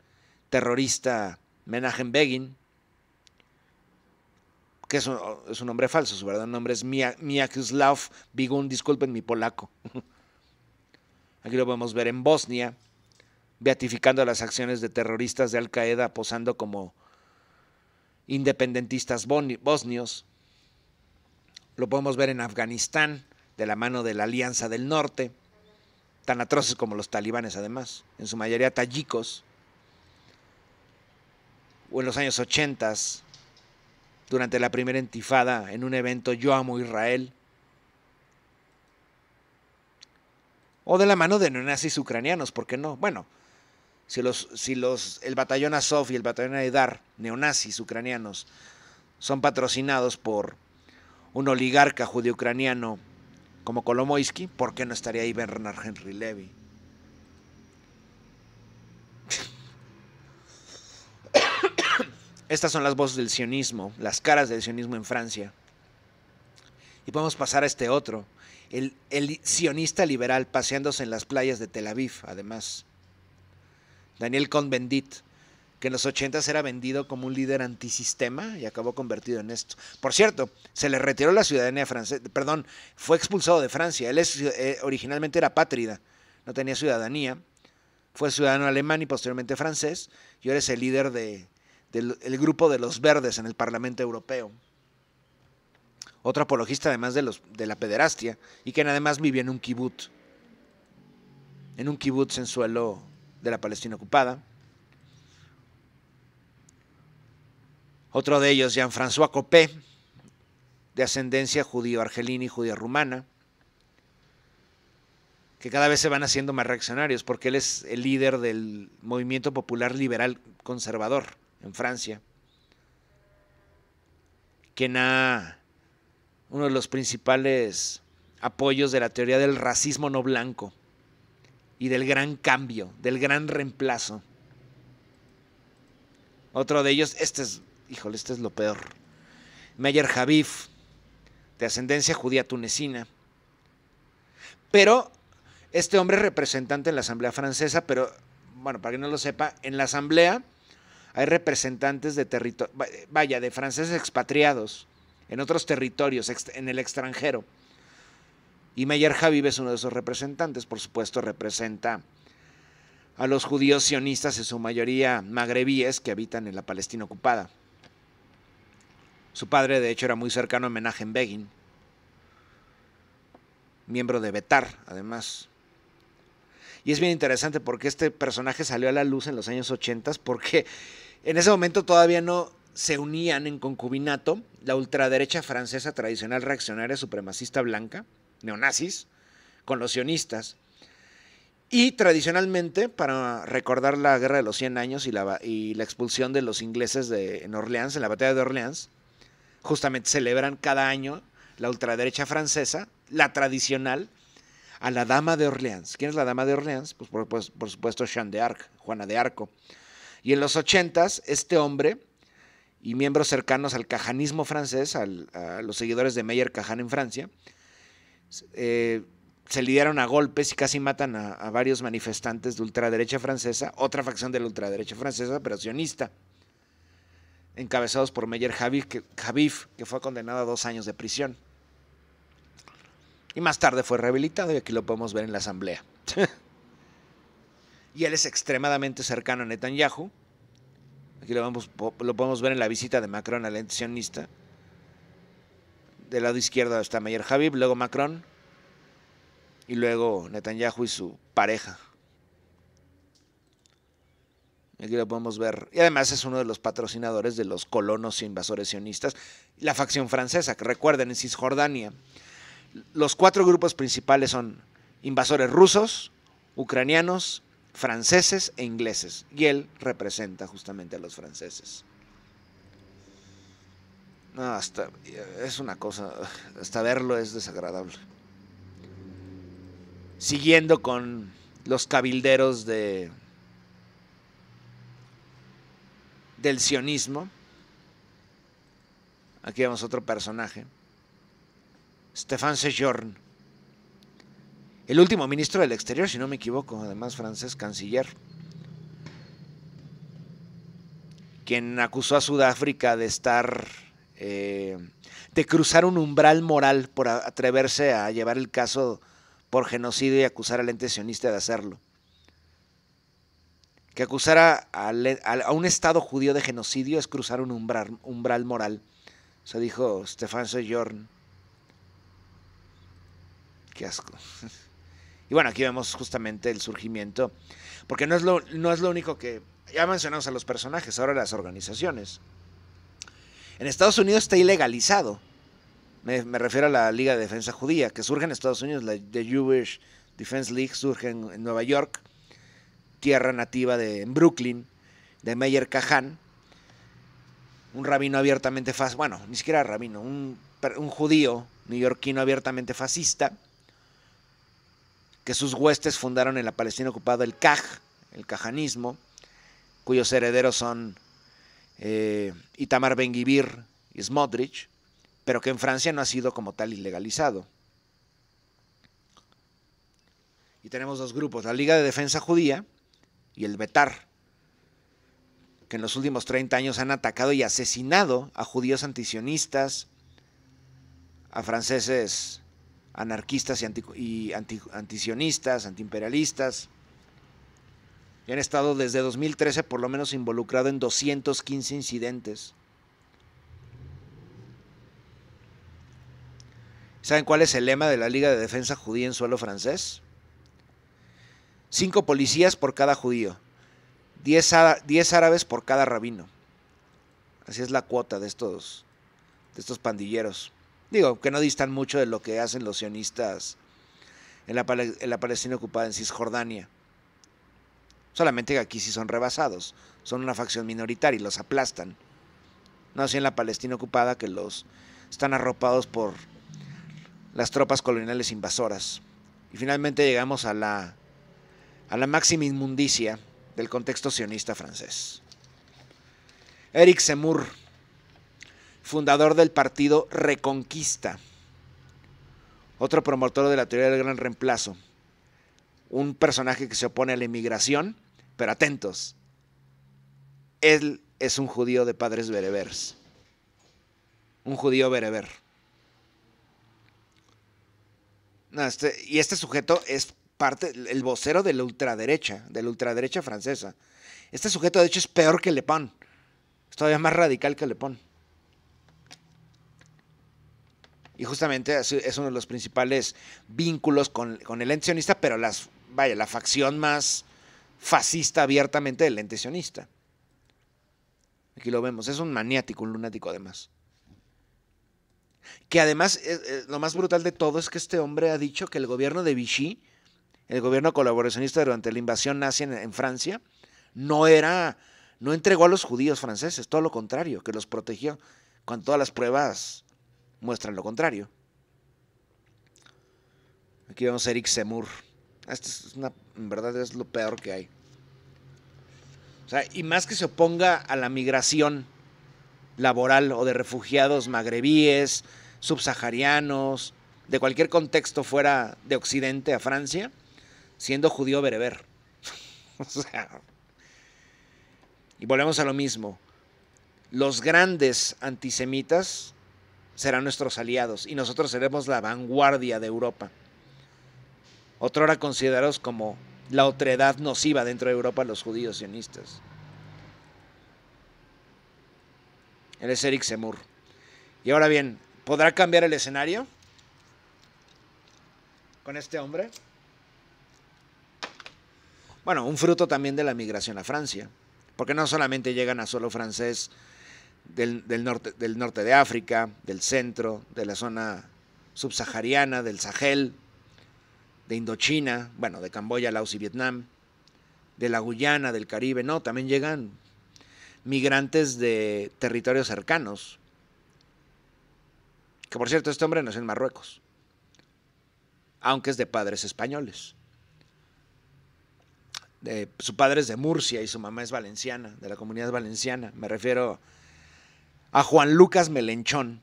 terrorista Menachem Begin, que es un, nombre falso, su verdadero nombre es Miakuslav Bigun, disculpen mi polaco. [LAUGHS] Aquí lo podemos ver en Bosnia, beatificando las acciones de terroristas de Al-Qaeda, posando como independentistas bosnios. Lo podemos ver en Afganistán, de la mano de la Alianza del Norte, tan atroces como los talibanes además, en su mayoría tayikos o en los años 80, durante la primera intifada, en un evento Yo amo Israel, o de la mano de neonazis ucranianos, ¿por qué no? Bueno, si, los, si los, el batallón Azov y el batallón Aidar, neonazis ucranianos, son patrocinados por un oligarca judío ucraniano como Kolomoisky, ¿por qué no estaría ahí Bernard Henry Levy? Estas son las voces del sionismo, las caras del sionismo en Francia. Y podemos pasar a este otro, el, sionista liberal paseándose en las playas de Tel Aviv, además. Daniel Cohn-Bendit, que en los 80 era vendido como un líder antisistema y acabó convertido en esto. Por cierto, se le retiró la ciudadanía francesa, perdón, fue expulsado de Francia. Él eh, originalmente era pátrida, no tenía ciudadanía. Fue ciudadano alemán y posteriormente francés, y ahora es el líder de, del grupo de los verdes en el Parlamento Europeo. Otro apologista además de, los, de la pederastia y quien además vive en un kibbutz. En un kibbutz en suelo de la Palestina ocupada. Otro de ellos, Jean-François Copé, de ascendencia judío-argelina y judía-rumana, que cada vez se van haciendo más reaccionarios, porque él es el líder del movimiento popular liberal conservador, en Francia, quien ha uno de los principales apoyos de la teoría del racismo no blanco y del gran cambio, del gran reemplazo. Otro de ellos, este es, híjole, este es lo peor. Meyer Javif, de ascendencia judía tunecina. Pero este hombre es representante en la Asamblea Francesa, pero bueno, para que no lo sepa, en la Asamblea hay representantes de territorio, vaya, de franceses expatriados en otros territorios, en el extranjero. Y Meyer Javib es uno de esos representantes, por supuesto, representa a los judíos sionistas, en su mayoría magrebíes, que habitan en la Palestina ocupada. Su padre, de hecho, era muy cercano a Menachem Begin, miembro de Betar, además. Y es bien interesante porque este personaje salió a la luz en los años 80 porque en ese momento todavía no se unían en concubinato la ultraderecha francesa tradicional reaccionaria supremacista blanca, neonazis, con los sionistas. Y tradicionalmente, para recordar la Guerra de los 100 Años y la, expulsión de los ingleses de, en Orleans, en la batalla de Orleans, justamente celebran cada año la ultraderecha francesa, la tradicional, a la Dama de Orleans. ¿Quién es la Dama de Orleans? Pues por, supuesto, por supuesto Jeanne Juana de Arco. Y en los 80 este hombre y miembros cercanos al cajanismo francés, a los seguidores de Meyer Cajan en Francia, eh, se lidiaron a golpes y casi matan a, varios manifestantes de ultraderecha francesa, otra facción de la ultraderecha francesa, pero sionista, encabezados por Meyer Javif, que fue condenado a dos años de prisión. Y más tarde fue rehabilitado y aquí lo podemos ver en la asamblea. [LAUGHS] y él es extremadamente cercano a Netanyahu. Aquí lo, podemos ver en la visita de Macron al sionista. Del lado izquierdo está Mayer Habib, luego Macron y luego Netanyahu y su pareja. Aquí lo podemos ver. Y además es uno de los patrocinadores de los colonos invasores sionistas. La facción francesa, que recuerden, en Cisjordania. Los cuatro grupos principales son invasores rusos, ucranianos, franceses e ingleses. Y él representa justamente a los franceses. hasta es una cosa, hasta verlo es desagradable. Siguiendo con los cabilderos de del sionismo. Aquí vemos otro personaje. Stefan Sejourn el último ministro del Exterior, si no me equivoco, además francés canciller, quien acusó a Sudáfrica de estar, eh, de cruzar un umbral moral por atreverse a llevar el caso por genocidio y acusar al ente sionista de hacerlo. Que acusara a, un Estado judío de genocidio es cruzar un umbral, moral. Eso dijo Stefan Sojourn. Qué asco. [LAUGHS] Y bueno, aquí vemos justamente el surgimiento, porque no es lo, no es lo único que... Ya mencionamos a los personajes, ahora las organizaciones. En Estados Unidos está ilegalizado. Me, refiero a la Liga de Defensa Judía, que surge en Estados Unidos, la Jewish Defense League surge en, Nueva York, tierra nativa de Brooklyn, de Meyer Kahane un rabino abiertamente fascista, bueno, ni siquiera rabino, un, un judío neoyorquino abiertamente fascista, que sus huestes fundaron en la Palestina ocupada el Caj, el cajanismo, cuyos herederos son eh, Itamar Ben-Gvir y Smodrich, pero que en Francia no ha sido como tal ilegalizado. Y tenemos dos grupos, la Liga de Defensa Judía y el Betar, que en los últimos 30 años han atacado y asesinado a judíos antisionistas, a franceses anarquistas y, antisionistas, antiimperialistas. Y han estado desde 2013 por lo menos involucrado en 215 incidentes. ¿Saben cuál es el lema de la Liga de Defensa Judía en suelo francés? Cinco policías por cada judío, diez, árabes por cada rabino. Así es la cuota de estos, de estos pandilleros. Digo, que no distan mucho de lo que hacen los sionistas en la, Palestina ocupada en Cisjordania. Solamente que aquí sí son rebasados, son una facción minoritaria y los aplastan. No así en la Palestina ocupada que los están arropados por las tropas coloniales invasoras. Y finalmente llegamos a la, a la máxima inmundicia del contexto sionista francés. Eric Semur fundador del partido Reconquista, otro promotor de la teoría del gran reemplazo, un personaje que se opone a la inmigración, pero atentos, él es un judío de padres bereberes, un judío bereber. Este, y este sujeto es parte, el vocero de la ultraderecha, de la ultraderecha francesa. Este sujeto, de hecho, es peor que Le Pen. Es todavía más radical que Le Pen. Y justamente es uno de los principales vínculos con, el ente pero las, vaya, la facción más fascista abiertamente del ente Aquí lo vemos, es un maniático, un lunático además. Que además, eh, eh, lo más brutal de todo es que este hombre ha dicho que el gobierno de Vichy, el gobierno colaboracionista durante la invasión nazi en, en Francia, no era, no entregó a los judíos franceses, todo lo contrario, que los protegió con todas las pruebas muestran lo contrario. Aquí vemos a Eric Semur. Esta es una, en verdad es lo peor que hay. O sea, y más que se oponga a la migración laboral o de refugiados magrebíes, subsaharianos, de cualquier contexto fuera de Occidente a Francia, siendo judío bereber. [LAUGHS] o sea, y volvemos a lo mismo. Los grandes antisemitas serán nuestros aliados y nosotros seremos la vanguardia de Europa. Otrora considerados como la otredad nociva dentro de Europa los judíos sionistas. Él es Eric Semur. Y ahora bien, ¿podrá cambiar el escenario con este hombre? Bueno, un fruto también de la migración a Francia, porque no solamente llegan a solo francés del, norte, del norte de África, del centro, de la zona subsahariana, del Sahel, de Indochina, bueno, de Camboya, Laos y Vietnam, de la Guyana, del Caribe, no, también llegan migrantes de territorios cercanos. Que por cierto, este hombre nació en Marruecos, aunque es de padres españoles. su padre es de Murcia y su mamá es valenciana, de la comunidad valenciana. Me refiero a Juan Lucas Melenchón.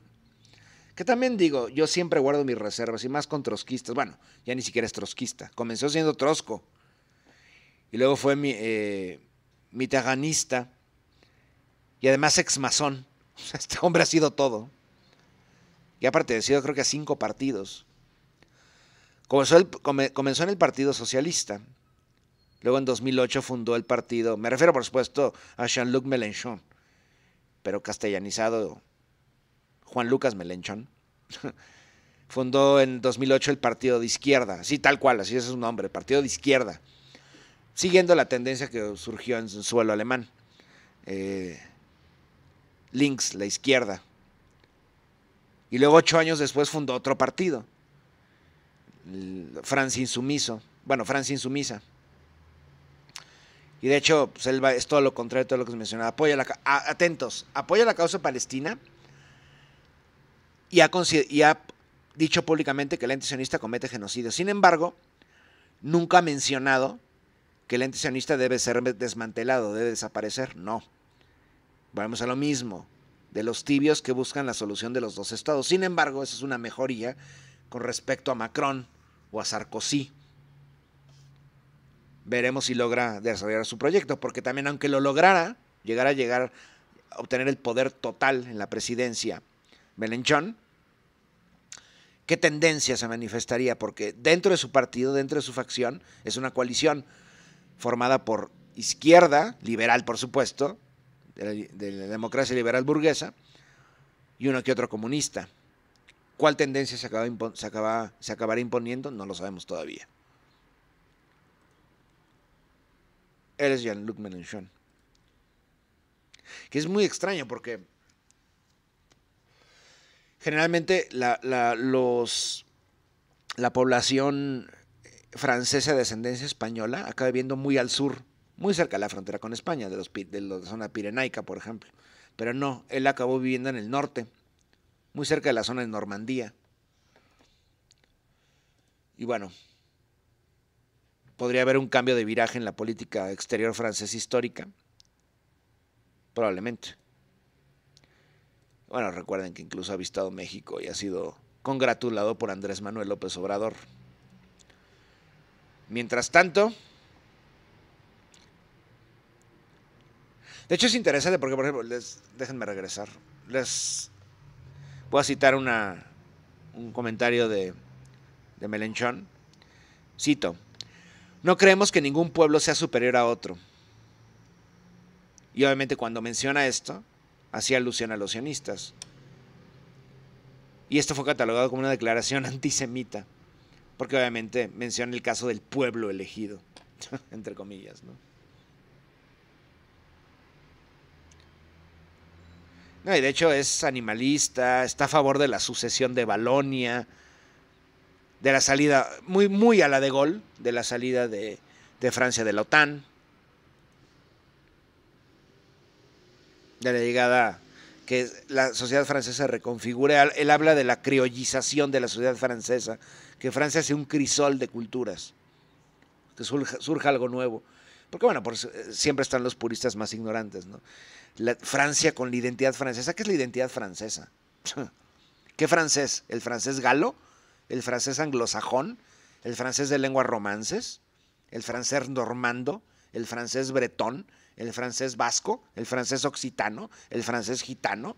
[LAUGHS] que también digo, yo siempre guardo mis reservas y más con trotskistas. Bueno, ya ni siquiera es trotskista. Comenzó siendo trosco. Y luego fue mi, eh, mitaganista y además ex masón [LAUGHS] este hombre ha sido todo. Y ha pertenecido creo que a cinco partidos. Comenzó, comenzó en el Partido Socialista. Luego en 2008 fundó el partido, me refiero por supuesto a Jean-Luc Melenchón, pero castellanizado Juan Lucas Melenchón, [LAUGHS] fundó en 2008 el Partido de Izquierda, así tal cual, así es su nombre, Partido de Izquierda, siguiendo la tendencia que surgió en su suelo alemán. Eh, links, la izquierda. Y luego ocho años después fundó otro partido, Francia Insumiso, bueno, Francia Insumisa. Y de hecho, pues, es todo lo contrario de todo lo que se mencionaba. Apoya la, atentos, apoya la causa palestina y ha, dicho públicamente que el ente sionista comete genocidio. Sin embargo, nunca ha mencionado que el ente sionista debe ser desmantelado, debe desaparecer. No. Vamos a lo mismo, de los tibios que buscan la solución de los dos estados. Sin embargo, eso es una mejoría con respecto a Macron o a Sarkozy veremos si logra desarrollar su proyecto, porque también aunque lo lograra, llegar a llegar a obtener el poder total en la presidencia Belenchón, ¿qué tendencia se manifestaría? Porque dentro de su partido, dentro de su facción, es una coalición formada por izquierda, liberal por supuesto, de la, democracia liberal burguesa, y uno que otro comunista. ¿Cuál tendencia se, acaba, se, acaba, se acabará imponiendo? No lo sabemos todavía. eres Jean-Luc Mélenchon. Que es muy extraño porque generalmente la, los, la población francesa de ascendencia española acaba viviendo muy al sur, muy cerca de la frontera con España, de, los, de la zona pirenaica, por ejemplo. Pero no, él acabó viviendo en el norte, muy cerca de la zona de Normandía. Y bueno, podría haber un cambio de viraje en la política exterior francesa histórica. Probablemente. Bueno, recuerden que incluso ha visitado México y ha sido congratulado por Andrés Manuel López Obrador. Mientras tanto, de hecho es interesante porque, por ejemplo, les, déjenme regresar, les voy a citar un comentario de, de Melenchón. Cito, no creemos que ningún pueblo sea superior a otro. Y obviamente cuando menciona esto, hacía alusión a los sionistas. Y esto fue catalogado como una declaración [LAUGHS] antisemita, porque obviamente menciona el caso del pueblo elegido, [LAUGHS] entre comillas, ¿no? y de hecho es animalista, está a favor de la sucesión de Balonia, de la salida, muy, muy a la de gol, de la salida de, Francia de la OTAN, de la llegada que la sociedad francesa reconfigure. Él habla de la criollización de la sociedad francesa, que Francia sea un crisol de culturas, que surja, algo nuevo. Porque bueno, siempre están los puristas más ignorantes, ¿no? Francia con la identidad francesa. ¿Qué es la identidad francesa? [LAUGHS] ¿Qué francés? ¿El francés galo? el francés anglosajón, el francés de lenguas romances, el francés normando, el francés bretón, el francés vasco, el francés occitano, el francés gitano,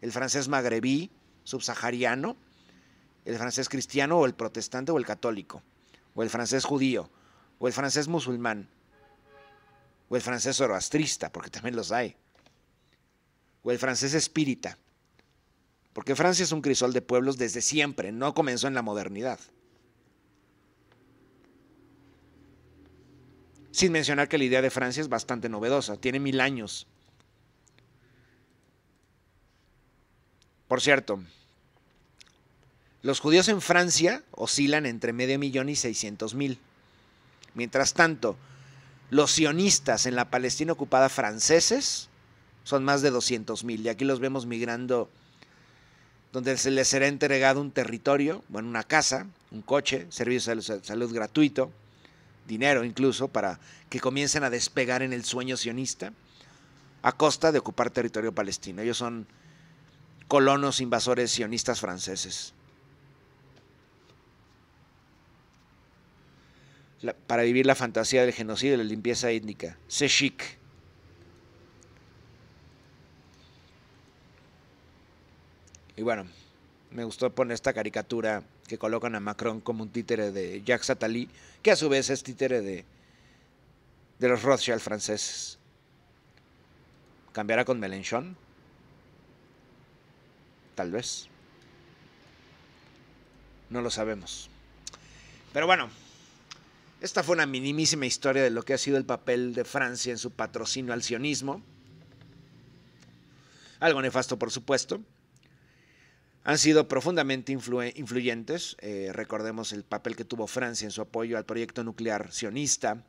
el francés magrebí, subsahariano, el francés cristiano o el protestante o el católico, o el francés judío, o el francés musulmán, o el francés zoroastrista, porque también los hay, o el francés espírita, porque Francia es un crisol de pueblos desde siempre, no comenzó en la modernidad. Sin mencionar que la idea de Francia es bastante novedosa, tiene mil años. Por cierto, los judíos en Francia oscilan entre medio millón y seiscientos mil. Mientras tanto, los sionistas en la Palestina ocupada franceses son más de doscientos mil, y aquí los vemos migrando donde se les será entregado un territorio, bueno, una casa, un coche, servicio de salud gratuito, dinero incluso, para que comiencen a despegar en el sueño sionista a costa de ocupar territorio palestino. Ellos son colonos invasores sionistas franceses. para vivir la fantasía del genocidio y la limpieza étnica. Se chic. Y bueno, me gustó poner esta caricatura que colocan a Macron como un títere de Jacques Attali, que a su vez es títere de, de los Rothschild franceses. ¿Cambiará con Melenchon? Tal vez. No lo sabemos. Pero bueno, esta fue una minimísima historia de lo que ha sido el papel de Francia en su patrocinio al sionismo. Algo nefasto, por supuesto han sido profundamente influyentes. Eh, recordemos el papel que tuvo Francia en su apoyo al proyecto nuclear sionista,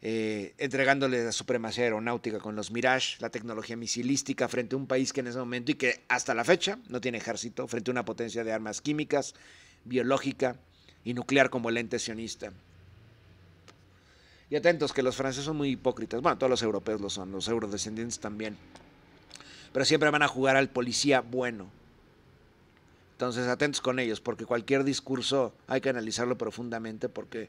eh, entregándole la supremacía aeronáutica con los Mirage, la tecnología misilística frente a un país que en ese momento y que hasta la fecha no tiene ejército, frente a una potencia de armas químicas, biológica y nuclear como el ente sionista. Y atentos que los franceses son muy hipócritas, bueno, todos los europeos lo son, los eurodescendientes también, pero siempre van a jugar al policía bueno entonces, atentos con ellos, porque cualquier discurso hay que analizarlo profundamente, porque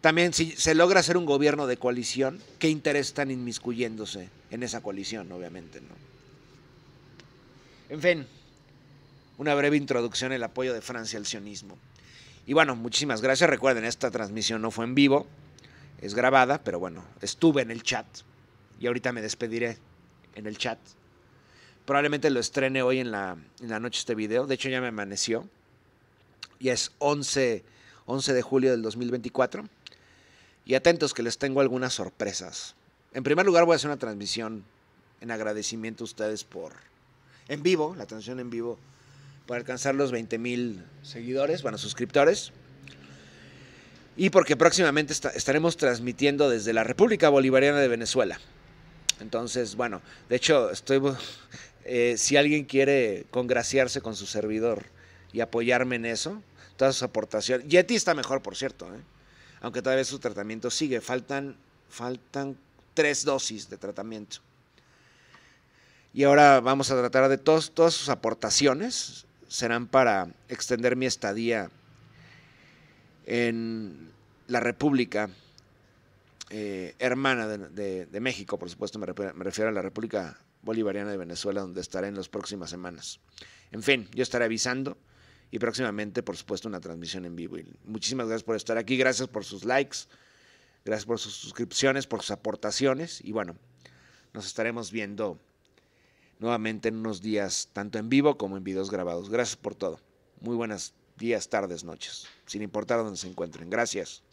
también si se logra hacer un gobierno de coalición, ¿qué interés están inmiscuyéndose en esa coalición, obviamente? ¿no? En fin, una breve introducción el apoyo de Francia al sionismo. Y bueno, muchísimas gracias. Recuerden, esta transmisión no fue en vivo, es grabada, pero bueno, estuve en el chat y ahorita me despediré en el chat. Probablemente lo estrene hoy en la, en la noche este video. De hecho, ya me amaneció. Y es 11, de julio del 2024. Y atentos que les tengo algunas sorpresas. En primer lugar, voy a hacer una transmisión en agradecimiento a ustedes por. En vivo, la transmisión en vivo, por alcanzar los 20 mil seguidores, bueno, suscriptores. Y porque próximamente estaremos transmitiendo desde la República Bolivariana de Venezuela. Entonces, bueno, de hecho, estoy, [LAUGHS] Eh, si alguien quiere congraciarse con su servidor y apoyarme en eso, todas sus aportaciones. Yeti está mejor, por cierto, ¿eh? aunque todavía su tratamiento sigue. Faltan, faltan tres dosis de tratamiento. Y ahora vamos a tratar de todos, todas sus aportaciones serán para extender mi estadía en la República eh, hermana de, México, por supuesto, me, me refiero a la República Bolivariana de Venezuela, donde estaré en las próximas semanas. En fin, yo estaré avisando y próximamente, por supuesto, una transmisión en vivo. muchísimas gracias por estar aquí, gracias por sus likes, gracias por sus suscripciones, por sus aportaciones y bueno, nos estaremos viendo nuevamente en unos días, tanto en vivo como en videos grabados. Gracias por todo. Muy buenas días, tardes, noches, sin importar dónde se encuentren. Gracias.